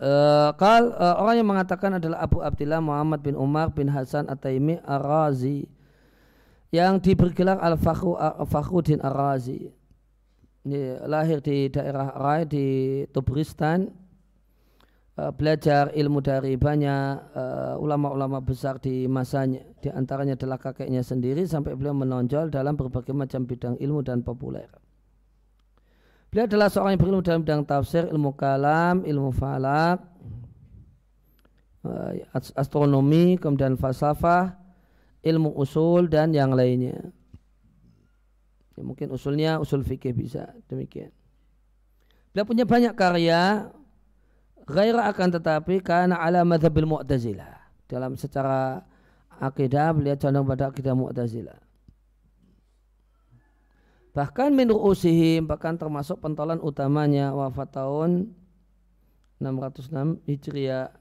Uh, kal uh, orang yang mengatakan adalah Abu Abdillah Muhammad bin Umar bin Hasan Ata'imi taimi Ar-Razi yang diberi gelar Al-Fakhru Fakhruddin Ar-Razi. Ini lahir di daerah Rai di Tobristan. Uh, eh, belajar ilmu dari banyak ulama-ulama uh, besar di masanya. Di antaranya adalah kakeknya sendiri sampai beliau menonjol dalam berbagai macam bidang ilmu dan populer. Beliau adalah seorang yang berilmu dalam bidang tafsir, ilmu kalam, ilmu falak, eh, astronomi, kemudian falsafah, ilmu usul dan yang lainnya. Ya, mungkin usulnya usul fikih bisa demikian. Beliau punya banyak karya Gairah akan tetapi karena ala madhabil mu'tazilah Dalam secara akidah beliau condong pada akidah mu'tazilah bahkan min ru'usihim bahkan termasuk pentolan utamanya wafat tahun 606 Hijriah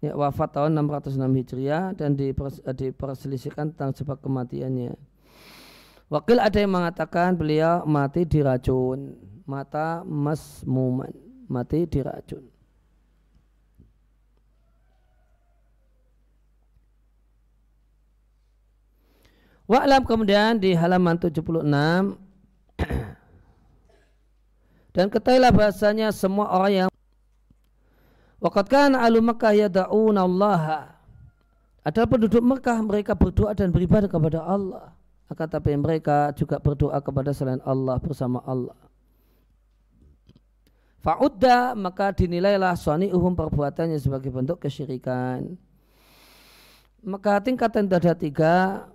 ya, wafat tahun 606 Hijriah dan eh, diperselisihkan tentang sebab kematiannya Wakil ada yang mengatakan beliau mati diracun mata masmuman mati diracun Wa'lam kemudian di halaman 76 dan ketahuilah bahasanya semua orang yang waqatkan alu Makkah yada'una Allah. adalah penduduk Mekah mereka berdoa dan beribadah kepada Allah. Akan tapi mereka juga berdoa kepada selain Allah bersama Allah. Fa'udda maka dinilailah suani'uhum perbuatannya sebagai bentuk kesyirikan. Maka tingkatan dada tiga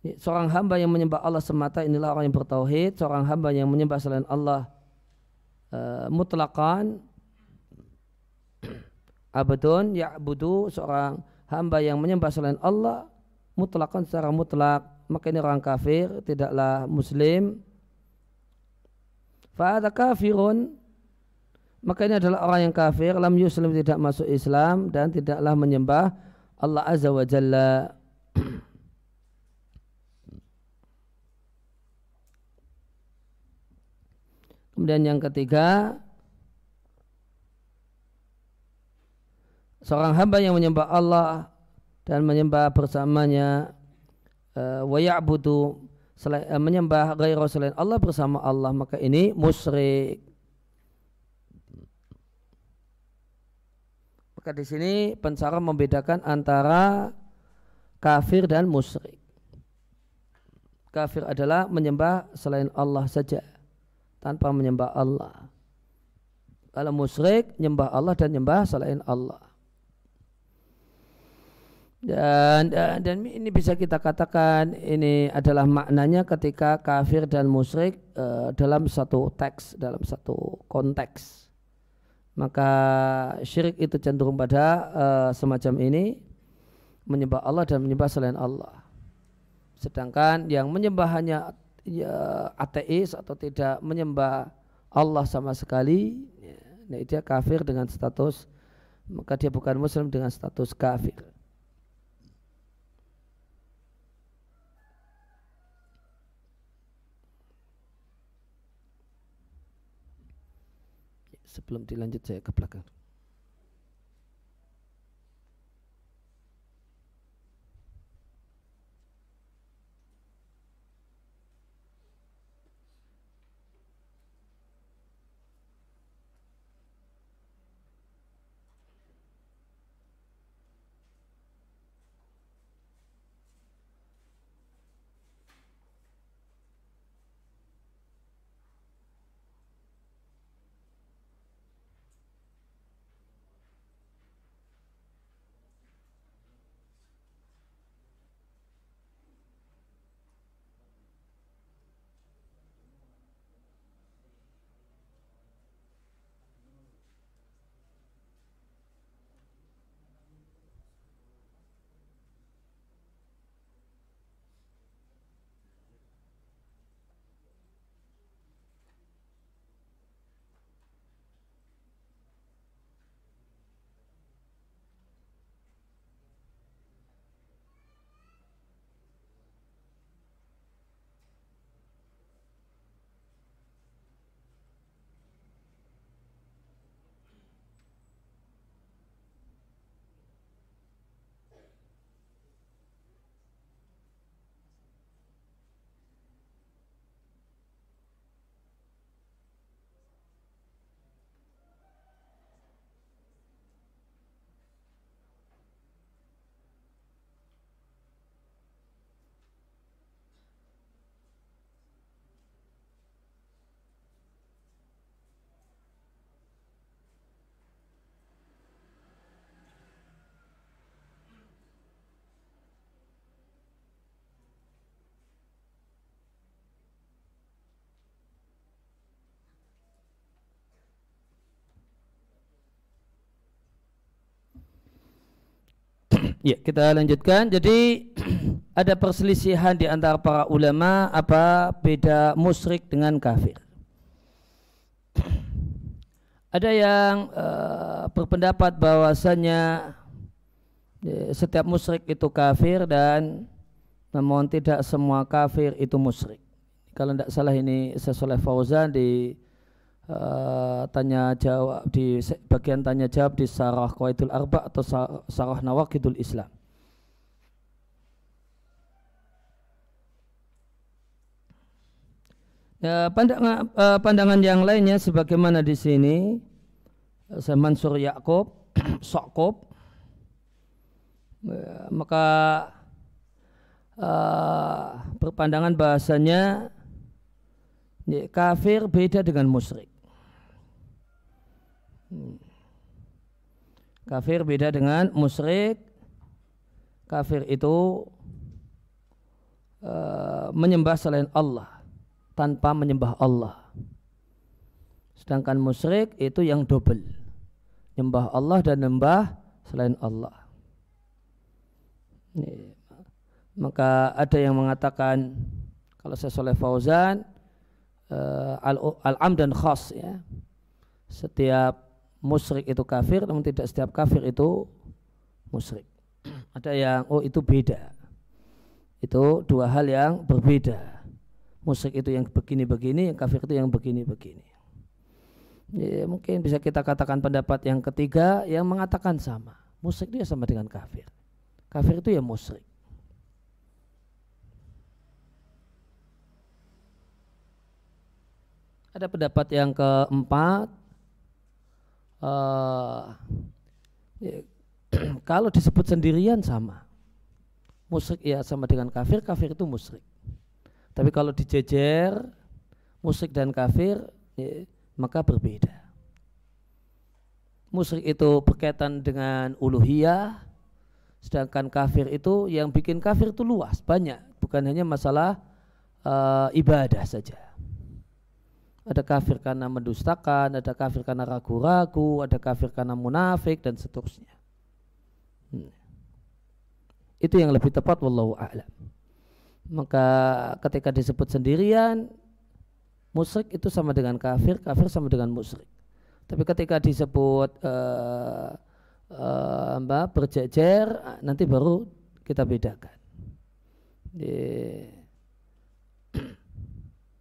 Seorang hamba yang menyembah Allah semata inilah orang yang bertauhid. Seorang hamba yang menyembah selain Allah uh, eh, mutlakan abadun budu seorang hamba yang menyembah selain Allah mutlakan secara mutlak maka ini orang kafir tidaklah muslim fa'ada kafirun maka ini adalah orang yang kafir lam yuslim tidak masuk Islam dan tidaklah menyembah Allah azza wa jalla Kemudian yang ketiga, seorang hamba yang menyembah Allah dan menyembah bersamanya eh, wa ya'budu eh, menyembah ghairu selain Allah bersama Allah maka ini musyrik. Maka di sini pensara membedakan antara kafir dan musyrik. Kafir adalah menyembah selain Allah saja tanpa menyembah Allah. Kalau musyrik, nyembah Allah dan nyembah selain Allah. Dan, dan, dan ini bisa kita katakan ini adalah maknanya ketika kafir dan musyrik uh, dalam satu teks, dalam satu konteks. Maka syirik itu cenderung pada uh, semacam ini menyembah Allah dan menyembah selain Allah. Sedangkan yang menyembah hanya ya, ateis atau tidak menyembah Allah sama sekali, ya, dia kafir dengan status maka dia bukan muslim dengan status kafir. Ya, sebelum dilanjut saya ke belakang. Ya, kita lanjutkan. Jadi ada perselisihan di antara para ulama apa beda musyrik dengan kafir. Ada yang uh, berpendapat bahwasanya ya, setiap musyrik itu kafir dan namun tidak semua kafir itu musyrik. Kalau tidak salah ini Syaikh Fauzan di Eh, tanya jawab di bagian tanya jawab di Sarah Qaidul Arba atau Sarah Nawakidul Islam. Ya, pandangan, uh, eh, pandangan yang lainnya sebagaimana di sini eh, Mansur Yakub, Sokop, ya, maka uh, berpandangan bahasanya ya, kafir beda dengan musyrik. Hmm. Kafir beda dengan musyrik. Kafir itu uh, menyembah selain Allah tanpa menyembah Allah. Sedangkan musyrik itu yang double. menyembah Allah dan menyembah selain Allah. Ini. Maka ada yang mengatakan kalau saya soleh Fauzan uh, al, al dan khas ya. Setiap musyrik itu kafir namun tidak setiap kafir itu musyrik ada yang oh itu beda itu dua hal yang berbeda musyrik itu yang begini-begini yang kafir itu yang begini-begini ya, mungkin bisa kita katakan pendapat yang ketiga yang mengatakan sama musyrik dia ya sama dengan kafir kafir itu ya musyrik ada pendapat yang keempat Eh, ya, kalau disebut sendirian sama musyrik ya sama dengan kafir kafir itu musyrik tapi kalau dijejer musyrik dan kafir ya, maka berbeda musyrik itu berkaitan dengan uluhiyah sedangkan kafir itu yang bikin kafir itu luas banyak bukan hanya masalah uh, ibadah saja ada kafir karena mendustakan, ada kafir karena ragu-ragu, ada kafir karena munafik dan seterusnya. Hmm. Itu yang lebih tepat wallahu a'lam. Maka ketika disebut sendirian musyrik itu sama dengan kafir, kafir sama dengan musyrik. Tapi ketika disebut uh, uh, mbak berjejer nanti baru kita bedakan. Yeah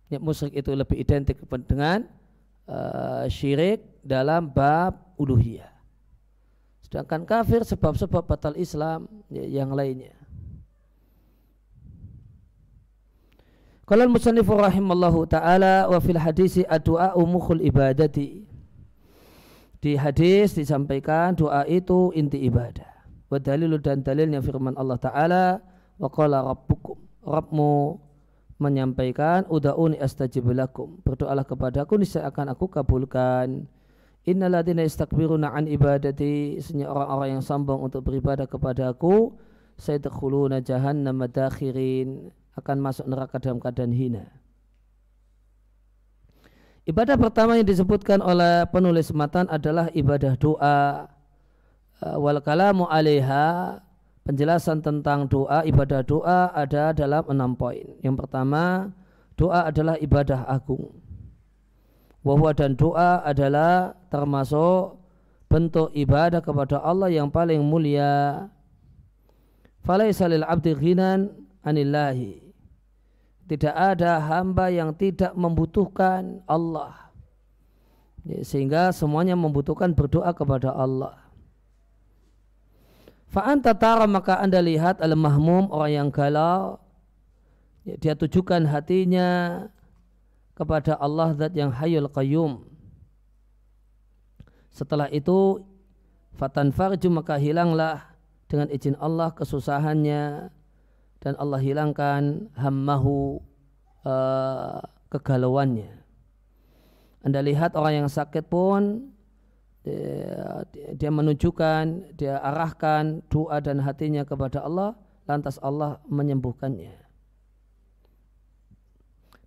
Ya, musyrik itu lebih identik dengan uh, syirik dalam bab uluhiyah. Sedangkan kafir sebab-sebab batal Islam ya, yang lainnya. Kalau musannifu rahimallahu taala wa fil hadisi addu'a umukhul ibadati. Di hadis disampaikan doa itu inti ibadah. Wa dalilu dan dalilnya firman Allah taala wa qala rabbukum Rabbmu menyampaikan udauni astajib lakum berdoalah kepadaku niscaya akan aku kabulkan innalladzina yastakbiruna an ibadati sesungguhnya orang-orang yang sombong untuk beribadah kepadaku sayadkhuluna jahannam madakhirin akan masuk neraka dalam keadaan hina ibadah pertama yang disebutkan oleh penulis matan adalah ibadah doa wal kalamu alaiha penjelasan tentang doa, ibadah doa ada dalam enam poin. Yang pertama, doa adalah ibadah agung. Wahwa dan doa adalah termasuk bentuk ibadah kepada Allah yang paling mulia. Falaisa lil abdi ghinan anillahi. Tidak ada hamba yang tidak membutuhkan Allah. Ya, sehingga semuanya membutuhkan berdoa kepada Allah. Fa'an tatara maka anda lihat al-mahmum orang yang galau ya, dia tujukan hatinya kepada Allah zat yang hayul qayyum setelah itu fatan farju maka hilanglah dengan izin Allah kesusahannya dan Allah hilangkan hammahu uh, kegalauannya anda lihat orang yang sakit pun Eh, dia menunjukkan, dia arahkan doa dan hatinya kepada Allah, lantas Allah menyembuhkannya.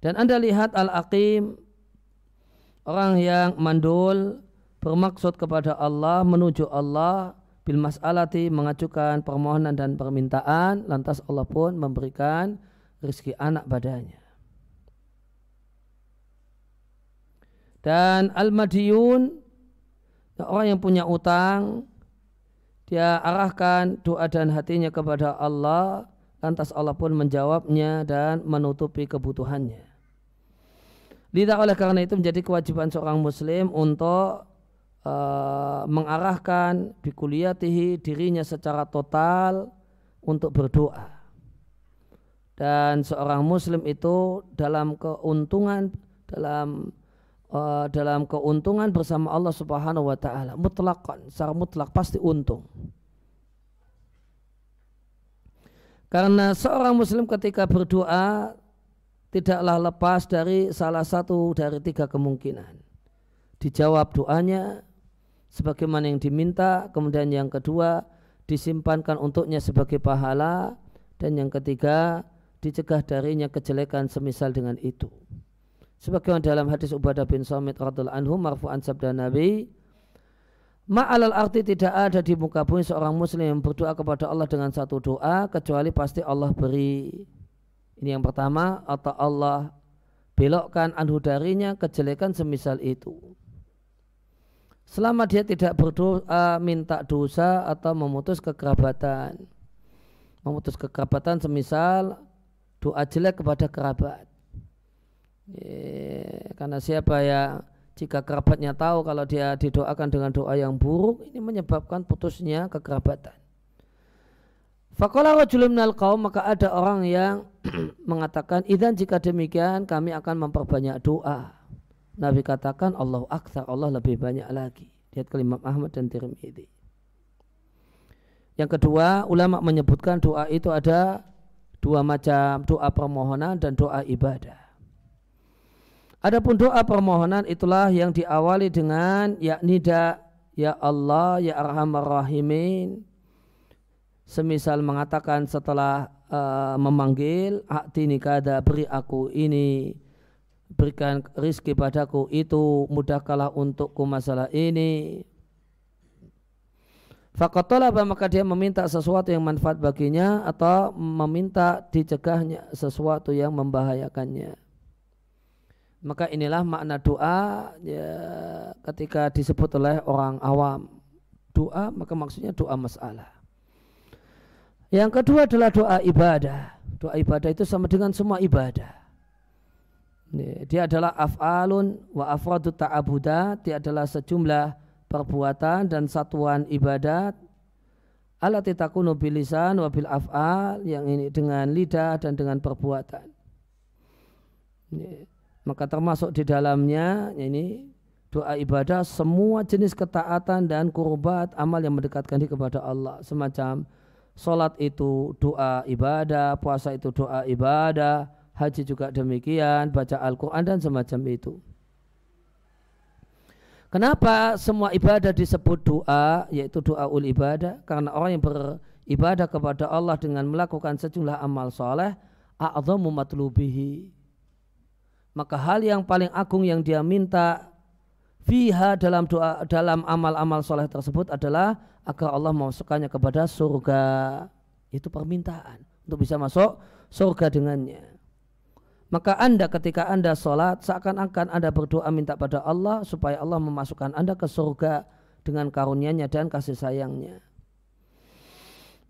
Dan Anda lihat Al-Aqim, orang yang mandul, bermaksud kepada Allah, menuju Allah, bil mas'alati mengajukan permohonan dan permintaan, lantas Allah pun memberikan rezeki anak badannya Dan al-madiyun orang yang punya utang dia arahkan doa dan hatinya kepada Allah lantas Allah pun menjawabnya dan menutupi kebutuhannya lidah oleh karena itu menjadi kewajiban seorang muslim untuk uh, mengarahkan bikuliyatihi dirinya secara total untuk berdoa dan seorang muslim itu dalam keuntungan dalam Eh, dalam keuntungan bersama Allah Subhanahu wa taala mutlakkan secara mutlak pasti untung. Karena seorang muslim ketika berdoa tidaklah lepas dari salah satu dari tiga kemungkinan. Dijawab doanya sebagaimana yang diminta, kemudian yang kedua disimpankan untuknya sebagai pahala dan yang ketiga dicegah darinya kejelekan semisal dengan itu sebagaimana dalam hadis Ubadah bin Samit radhiallahu anhu marfu'an sabda Nabi Ma'alal arti tidak ada di muka bumi seorang muslim yang berdoa kepada Allah dengan satu doa kecuali pasti Allah beri ini yang pertama atau Allah belokkan anhu darinya kejelekan semisal itu selama dia tidak berdoa minta dosa atau memutus kekerabatan memutus kekerabatan semisal doa jelek kepada kerabat Iya, karena siapa ya jika kerabatnya tahu kalau dia didoakan dengan doa yang buruk ini menyebabkan putusnya kekerabatan. Fakola rajulun kaum maka ada orang yang mengatakan idan jika demikian kami akan memperbanyak doa. Nabi katakan Allah akhtar Allah lebih banyak lagi. Lihat kalimat Ahmad dan Tirmidzi. Yang kedua, ulama menyebutkan doa itu ada dua macam doa permohonan dan doa ibadah. Adapun doa permohonan itulah yang diawali dengan yakni da ya Allah ya arhamar rahimin. Semisal mengatakan setelah uh, memanggil ini kada beri aku ini berikan rizki padaku itu mudahkanlah untukku masalah ini. Fakotolaba maka dia meminta sesuatu yang manfaat baginya atau meminta dicegahnya sesuatu yang membahayakannya. Maka inilah makna doa ya, ketika disebut oleh orang awam. Doa maka maksudnya doa masalah. Yang kedua adalah doa ibadah. Doa ibadah itu sama dengan semua ibadah. Dia adalah af'alun wa afradu ta'abudat. Dia adalah sejumlah perbuatan dan satuan ibadat. alatitaku takunu wabil wa bil af'al. Yang ini dengan lidah dan dengan perbuatan maka termasuk di dalamnya ini doa ibadah semua jenis ketaatan dan kurbat amal yang mendekatkan diri kepada Allah semacam solat itu doa ibadah, puasa itu doa ibadah, haji juga demikian, baca Al-Quran dan semacam itu. Kenapa semua ibadah disebut doa, yaitu doa ul ibadah? Karena orang yang beribadah kepada Allah dengan melakukan sejumlah amal soleh, a'zamu matlubihi maka hal yang paling agung yang dia minta fiha dalam doa dalam amal-amal soleh tersebut adalah agar Allah memasukkannya kepada surga itu permintaan untuk bisa masuk surga dengannya maka anda ketika anda sholat seakan-akan anda berdoa minta pada Allah supaya Allah memasukkan anda ke surga dengan karunianya dan kasih sayangnya.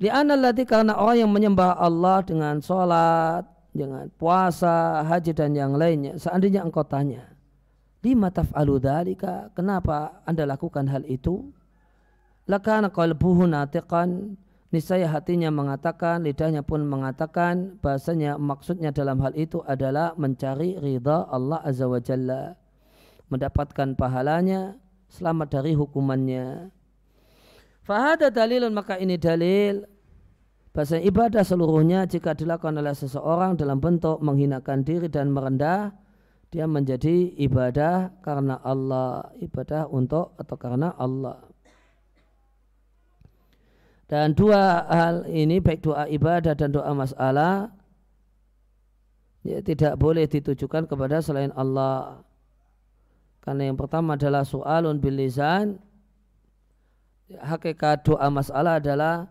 Li'anallati karena orang yang menyembah Allah dengan sholat jangan puasa, haji dan yang lainnya. Seandainya engkau tanya, lima taf'alu Kenapa Anda lakukan hal itu? Lakana qalbuhu natiqan Niscaya hatinya mengatakan, lidahnya pun mengatakan, bahasanya maksudnya dalam hal itu adalah mencari ridha Allah Azza wa Jalla. Mendapatkan pahalanya, selamat dari hukumannya. Fahada dalilun maka ini dalil Bahasa ibadah seluruhnya jika dilakukan oleh seseorang dalam bentuk menghinakan diri dan merendah, dia menjadi ibadah karena Allah, ibadah untuk atau karena Allah. Dan dua hal ini baik doa ibadah dan doa masalah ya, tidak boleh ditujukan kepada selain Allah. Karena yang pertama adalah soalun bilisan, hakikat doa masalah adalah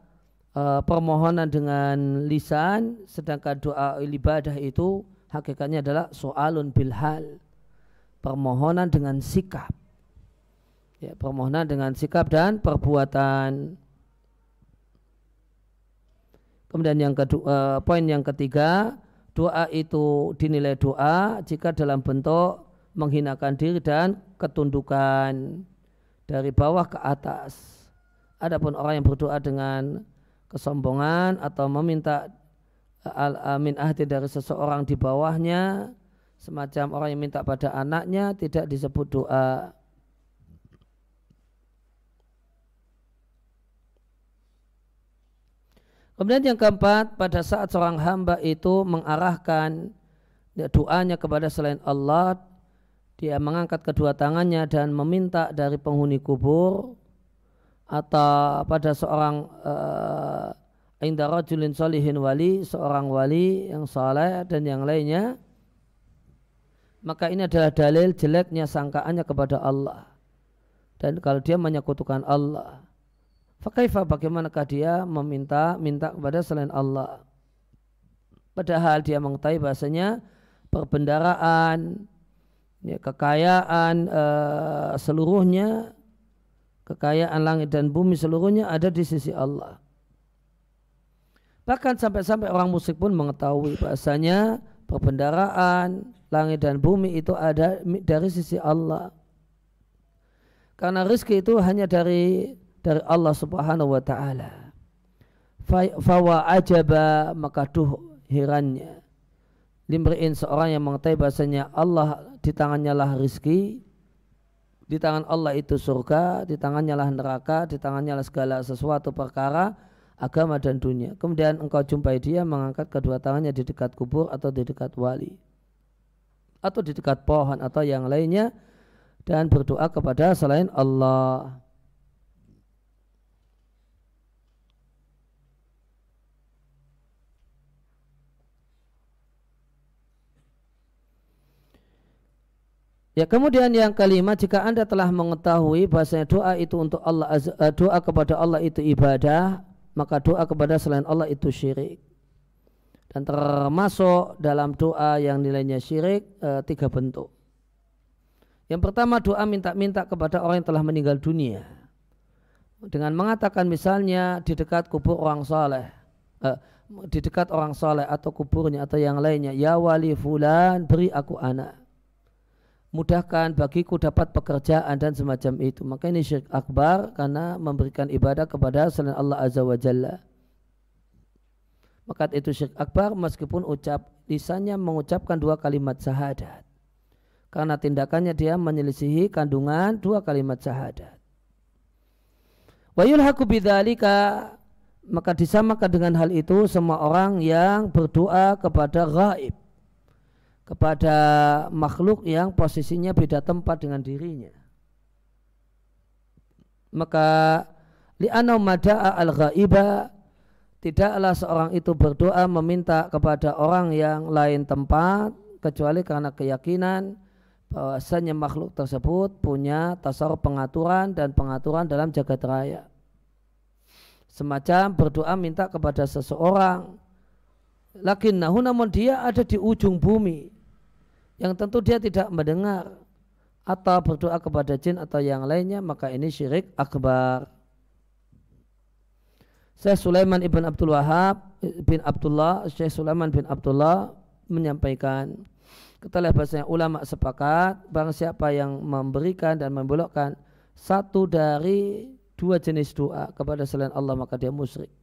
uh, permohonan dengan lisan sedangkan doa ibadah itu hakikatnya adalah soalun bilhal permohonan dengan sikap ya permohonan dengan sikap dan perbuatan kemudian yang kedua uh, poin yang ketiga doa itu dinilai doa jika dalam bentuk menghinakan diri dan ketundukan dari bawah ke atas. Adapun orang yang berdoa dengan kesombongan atau meminta eh, al amin eh, ahdi dari seseorang di bawahnya semacam orang yang minta pada anaknya tidak disebut doa Kemudian yang keempat, pada saat seorang hamba itu mengarahkan doanya kepada selain Allah, dia mengangkat kedua tangannya dan meminta dari penghuni kubur, atau pada seorang uh, inda solihin wali seorang wali yang saleh dan yang lainnya maka ini adalah dalil jeleknya sangkaannya kepada Allah dan kalau dia menyekutukan Allah Fakaifa bagaimanakah dia meminta minta kepada selain Allah padahal dia mengetahui bahasanya perbendaraan ya, kekayaan uh, seluruhnya Kekayaan langit dan bumi seluruhnya ada di sisi Allah. Bahkan sampai-sampai orang musik pun mengetahui bahasanya perbendaraan langit dan bumi itu ada dari sisi Allah. Karena rizki itu hanya dari dari Allah Subhanahu wa taala. Fawa ajaba maka tuh hirannya. Limriin seorang yang mengetahui bahasanya Allah di tangannya lah rizki di tangan Allah itu surga, di tangannya lah neraka, di tangannya lah segala sesuatu perkara, agama dan dunia. Kemudian engkau jumpai dia mengangkat kedua tangannya di dekat kubur atau di dekat wali. Atau di dekat pohon atau yang lainnya dan berdoa kepada selain Allah. Ya kemudian yang kelima jika anda telah mengetahui bahasanya doa itu untuk Allah eh, doa kepada Allah itu ibadah maka doa kepada selain Allah itu syirik dan termasuk dalam doa yang nilainya syirik e, tiga bentuk. Yang pertama doa minta-minta kepada orang yang telah meninggal dunia dengan mengatakan misalnya di dekat kubur orang saleh e, di dekat orang saleh atau kuburnya atau yang lainnya ya wali fulan beri aku anak mudahkan bagiku dapat pekerjaan dan semacam itu. Maka ini syirik akbar karena memberikan ibadah kepada selain Allah Azza wa Jalla. Maka itu syirik akbar meskipun ucap lisannya mengucapkan dua kalimat syahadat. Karena tindakannya dia menyelisihi kandungan dua kalimat syahadat. Wa yulhaku bidzalika maka disamakan dengan hal itu semua orang yang berdoa kepada gaib kepada makhluk yang posisinya beda tempat dengan dirinya. Maka li'anau mada'a al-ghaiba tidaklah seorang itu berdoa meminta kepada orang yang lain tempat kecuali karena keyakinan bahwasanya makhluk tersebut punya tasawuf pengaturan dan pengaturan dalam jagat raya. Semacam berdoa minta kepada seseorang nahu namun dia ada di ujung bumi yang tentu dia tidak mendengar atau berdoa kepada jin atau yang lainnya maka ini syirik akbar. Syekh Sulaiman ibn Abdul Wahab bin Abdullah, Syekh Sulaiman bin Abdullah menyampaikan kita lihat bahasanya ulama sepakat barang siapa yang memberikan dan membelokkan satu dari dua jenis doa kepada selain Allah maka dia musyrik.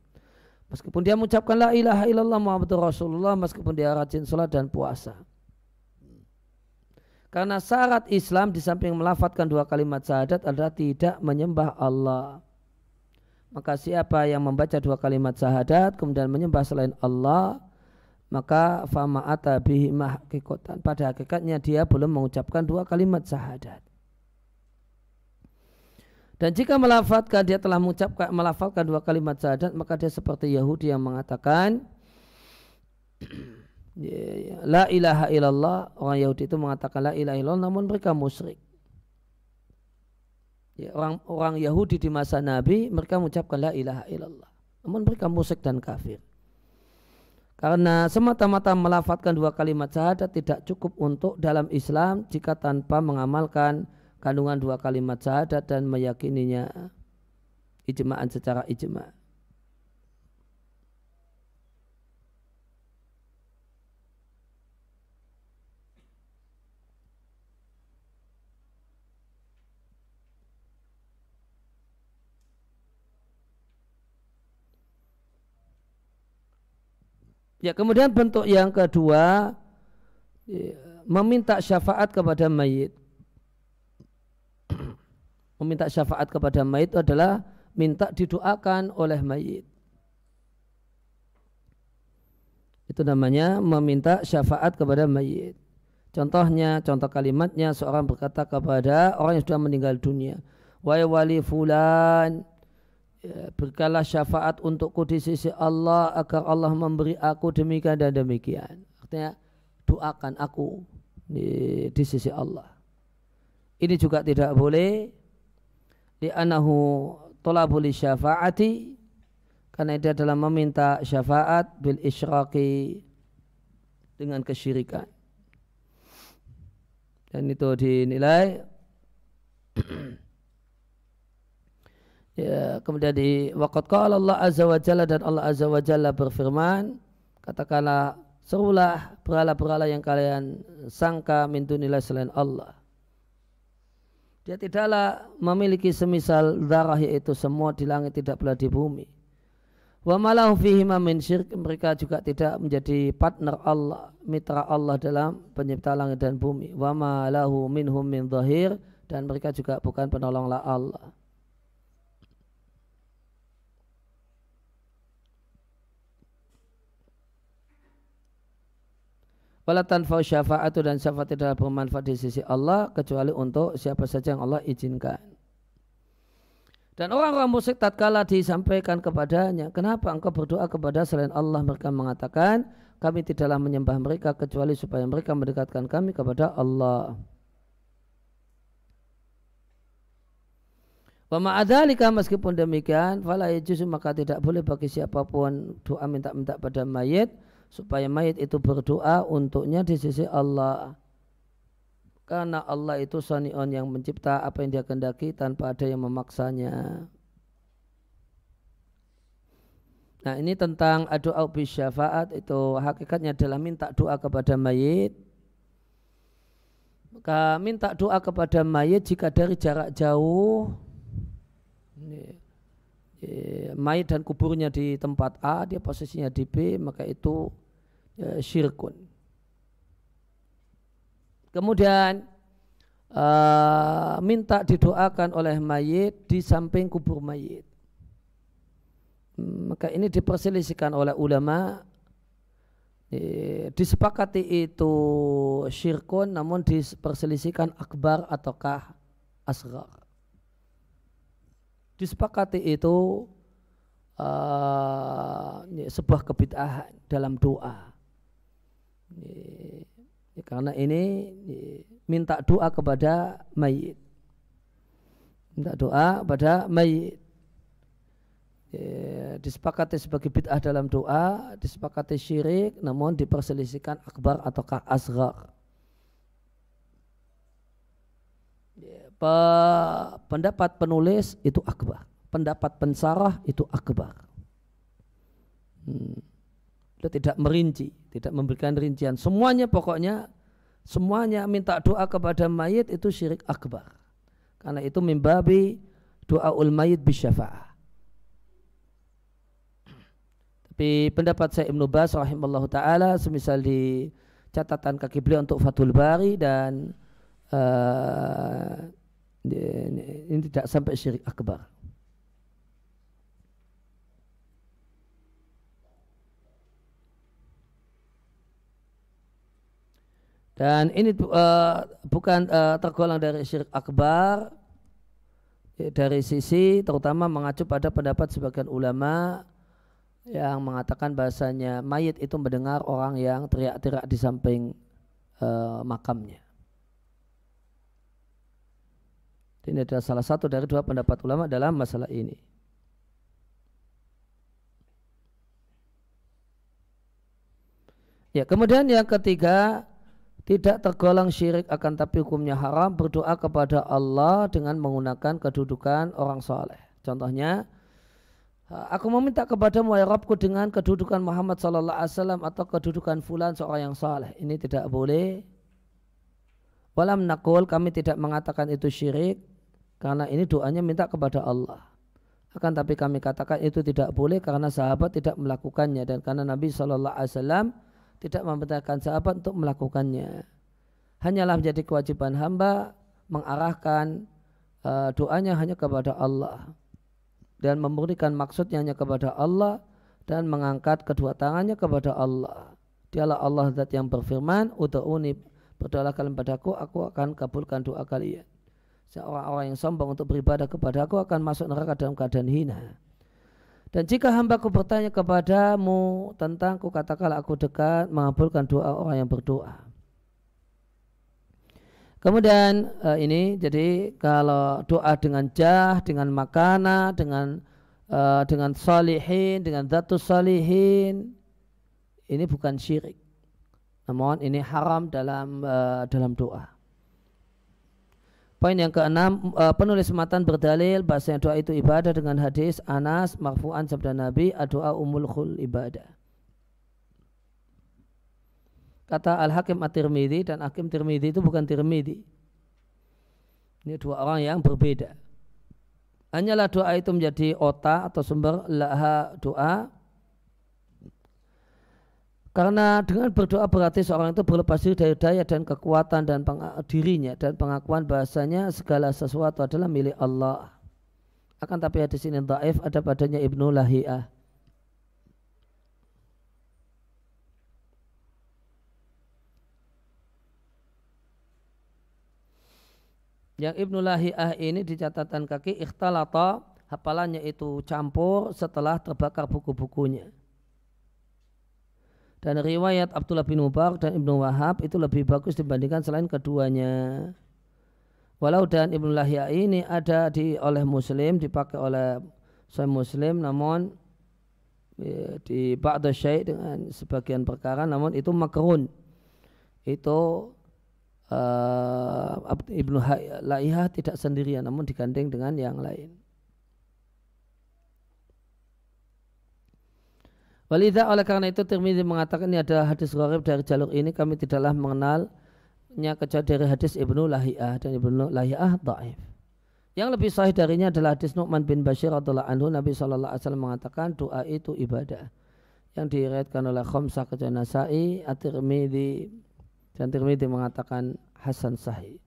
Meskipun dia mengucapkan la ilaha illallah Muhammadur Rasulullah meskipun dia rajin salat dan puasa. Karena syarat Islam di samping melafatkan dua kalimat syahadat adalah tidak menyembah Allah. Maka siapa yang membaca dua kalimat syahadat kemudian menyembah selain Allah, maka fama'ata bihi mahkikotan. Pada hakikatnya dia belum mengucapkan dua kalimat syahadat. Dan jika melafatkan dia telah mengucapkan melafalkan dua kalimat syahadat maka dia seperti Yahudi yang mengatakan Iya, iya. la ilaha illallah orang Yahudi itu mengatakan la ilaha illallah namun mereka musyrik ya, orang orang Yahudi di masa Nabi mereka mengucapkan la ilaha illallah namun mereka musyrik dan kafir karena semata-mata melafatkan dua kalimat syahadat tidak cukup untuk dalam Islam jika tanpa mengamalkan kandungan dua kalimat syahadat dan meyakininya ijma'an secara ijma' Ya, kemudian bentuk yang kedua ya, meminta syafaat kepada mayit. meminta syafaat kepada mayit adalah minta didoakan oleh mayit. Itu namanya meminta syafaat kepada mayit. Contohnya, contoh kalimatnya seorang berkata kepada orang yang sudah meninggal dunia, "Wahai wali fulan, Ya, berkala syafaat untukku di sisi Allah agar Allah memberi aku demikian dan demikian. Artinya doakan aku di, di sisi Allah. Ini juga tidak boleh di anahu tolabul syafaati karena itu adalah meminta syafaat bil isyraqi dengan kesyirikan. Dan itu dinilai ya, kemudian di waqad qala Allah azza wa jalla dan Allah azza wa jalla berfirman katakanlah serulah berhala-berhala yang kalian sangka min dunillah selain Allah dia tidaklah memiliki semisal darah yaitu semua di langit tidak pula di bumi wa malahu ma min syirk mereka juga tidak menjadi partner Allah mitra Allah dalam pencipta langit dan bumi wa malahu minhum min zahir dan mereka juga bukan penolonglah Allah Walatan fau syafa'atu dan syafaat tidak bermanfaat di sisi Allah kecuali untuk siapa saja yang Allah izinkan. Dan orang-orang musyrik tatkala disampaikan kepadanya, kenapa engkau berdoa kepada selain Allah? Mereka mengatakan, kami tidaklah menyembah mereka kecuali supaya mereka mendekatkan kami kepada Allah. Wa adhalika meskipun demikian, fala maka tidak boleh bagi siapapun doa minta-minta pada mayit supaya mayit itu berdoa untuknya di sisi Allah karena Allah itu sanion yang mencipta apa yang dia kendaki tanpa ada yang memaksanya. Nah ini tentang doa syafaat itu hakikatnya adalah minta doa kepada mayit. Maka minta doa kepada mayit jika dari jarak jauh mayit dan kuburnya di tempat A, dia posisinya di B, maka itu e, syirkun. Kemudian e, minta didoakan oleh mayit di samping kubur mayit. Hmm, maka ini diperselisihkan oleh ulama e, disepakati itu syirkun namun diperselisihkan akbar ataukah asghar. disepakati itu uh, sebuah kebid'ah dalam doa. Ya, karena ini minta doa kepada mayit. Minta doa kepada mayit. Ya, disepakati sebagai bid'ah dalam doa, disepakati syirik, namun diperselisihkan akbar atau asghar. Ya, pendapat penulis itu akbar pendapat pensarah itu akbar. Hmm. Dia tidak merinci, tidak memberikan rincian. Semuanya pokoknya, semuanya minta doa kepada mayit itu syirik akbar. Karena itu membabi doa ul mayit bisyafa'ah. Tapi pendapat saya Ibnu Bas rahimahullah ta'ala semisal di catatan kaki beliau untuk fatul Bari dan uh, eh, ini, ini tidak sampai syirik akbar. Dan ini uh, bukan uh, tergolong dari syirik akbar ya, dari sisi terutama mengacu pada pendapat sebagian ulama yang mengatakan bahasanya mayit itu mendengar orang yang teriak-teriak di samping uh, makamnya. Ini adalah salah satu dari dua pendapat ulama dalam masalah ini. Ya, kemudian yang ketiga tidak tergolong syirik akan tapi hukumnya haram berdoa kepada Allah dengan menggunakan kedudukan orang soleh. Contohnya, aku meminta kepada ya Rabbku dengan kedudukan Muhammad Sallallahu Alaihi Wasallam atau kedudukan fulan seorang yang soleh. Ini tidak boleh. Walam nakul kami tidak mengatakan itu syirik karena ini doanya minta kepada Allah. Akan tapi kami katakan itu tidak boleh karena sahabat tidak melakukannya dan karena Nabi Shallallahu Alaihi Wasallam tidak memerintahkan sahabat untuk melakukannya. Hanyalah menjadi kewajiban hamba mengarahkan uh, doanya hanya kepada Allah dan memberikan maksudnya hanya kepada Allah dan mengangkat kedua tangannya kepada Allah. Dialah Allah zat yang berfirman, "Ud'uni, berdoalah kalian padaku, aku akan kabulkan doa kalian." Seorang orang yang sombong untuk beribadah kepada aku akan masuk neraka dalam keadaan hina. Dan jika hambaku bertanya kepadamu tentangku, katakanlah aku dekat mengabulkan doa orang yang berdoa. Kemudian uh, ini jadi kalau doa dengan jah, dengan makana, dengan uh, dengan salihin, dengan datus salihin, ini bukan syirik. Namun ini haram dalam uh, dalam doa. Poin yang keenam, eh, penulis matan berdalil bahasa doa itu ibadah dengan hadis Anas marfu'an sabda Nabi doa umul khul ibadah. Kata Al-Hakim At-Tirmidhi dan Hakim Tirmidhi itu bukan Tirmidhi. Ini dua orang yang berbeda. Hanyalah doa itu menjadi otak atau sumber laha doa karena dengan berdoa berarti seorang itu berlepas diri dari daya dan kekuatan dan dirinya dan pengakuan bahasanya segala sesuatu adalah milik Allah. Akan tapi hadis ini dhaif ada padanya Ibnu Lahiyah. Yang Ibnu Lahiyah ini di catatan kaki ikhtalata hafalannya itu campur setelah terbakar buku-bukunya. Dan riwayat Abdullah bin Mubarak dan Ibnu Wahab itu lebih bagus dibandingkan selain keduanya. Walau dan Ibnu Lahya ini ada di oleh Muslim, dipakai oleh saya Muslim, namun ya, di Ba'da Syait dengan sebagian perkara, namun itu makrun. Itu uh, Ibnu Lahya tidak sendirian, namun digandeng dengan yang lain. Walidah oleh karena itu Tirmidzi mengatakan ini adalah hadis gharib dari jalur ini kami tidaklah mengenalnya kecuali dari hadis Ibnu Lahiyah dan Ibnu Lahiyah dhaif. Yang lebih sahih darinya adalah hadis Nu'man bin Bashir radhiyallahu anhu Nabi sallallahu alaihi wasallam mengatakan doa itu ibadah. Yang diriwayatkan oleh Khamsah kecuali Nasa'i, At-Tirmidzi dan Tirmidzi mengatakan hasan sahih.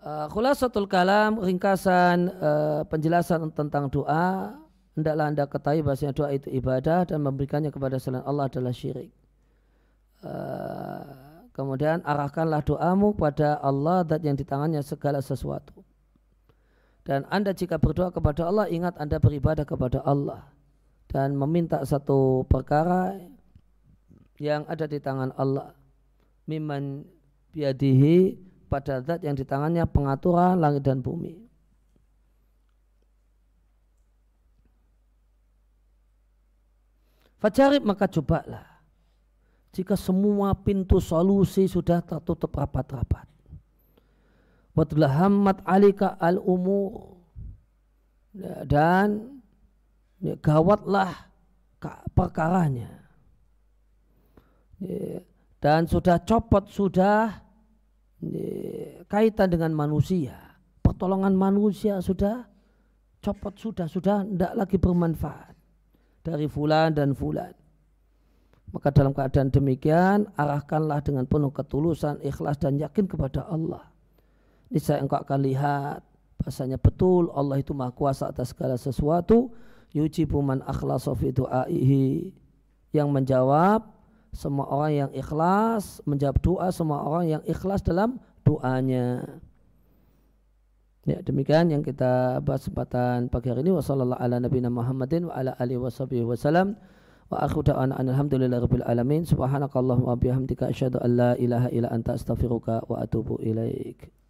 Uh, khulasatul kalam ringkasan uh, penjelasan tentang doa hendaklah anda ketahui bahasanya doa itu ibadah dan memberikannya kepada selain Allah adalah syirik. Uh, kemudian arahkanlah doamu pada Allah dan yang di tangannya segala sesuatu. Dan anda jika berdoa kepada Allah ingat anda beribadah kepada Allah dan meminta satu perkara yang ada di tangan Allah. Miman biadihi pada zat yang di tangannya pengaturan langit dan bumi. Fajarib maka cobalah. Jika semua pintu solusi sudah tertutup rapat-rapat. Watulah hammat alika al umur dan ya, gawatlah perkaranya ya, dan sudah copot sudah ya, kaitan dengan manusia pertolongan manusia sudah copot sudah sudah tidak lagi bermanfaat dari fulan dan fulan. Maka dalam keadaan demikian, arahkanlah dengan penuh ketulusan, ikhlas dan yakin kepada Allah. Ini saya engkau akan lihat, bahasanya betul Allah itu maha kuasa atas segala sesuatu, yujibu man akhlasa fi du'aihi. Yang menjawab, semua orang yang ikhlas, menjawab doa semua orang yang ikhlas dalam doanya. Ya, demikian yang kita bahas kesempatan pagi hari ini. Wassalamualaikum warahmatullahi wabarakatuh. Wa ala alihi wasabihi wasalam. Wa akhu da'ana alhamdulillahi rabbil alamin. Subhanakallahumma bihamdika asyhadu an la ilaha illa anta astaghfiruka wa atubu ilaika.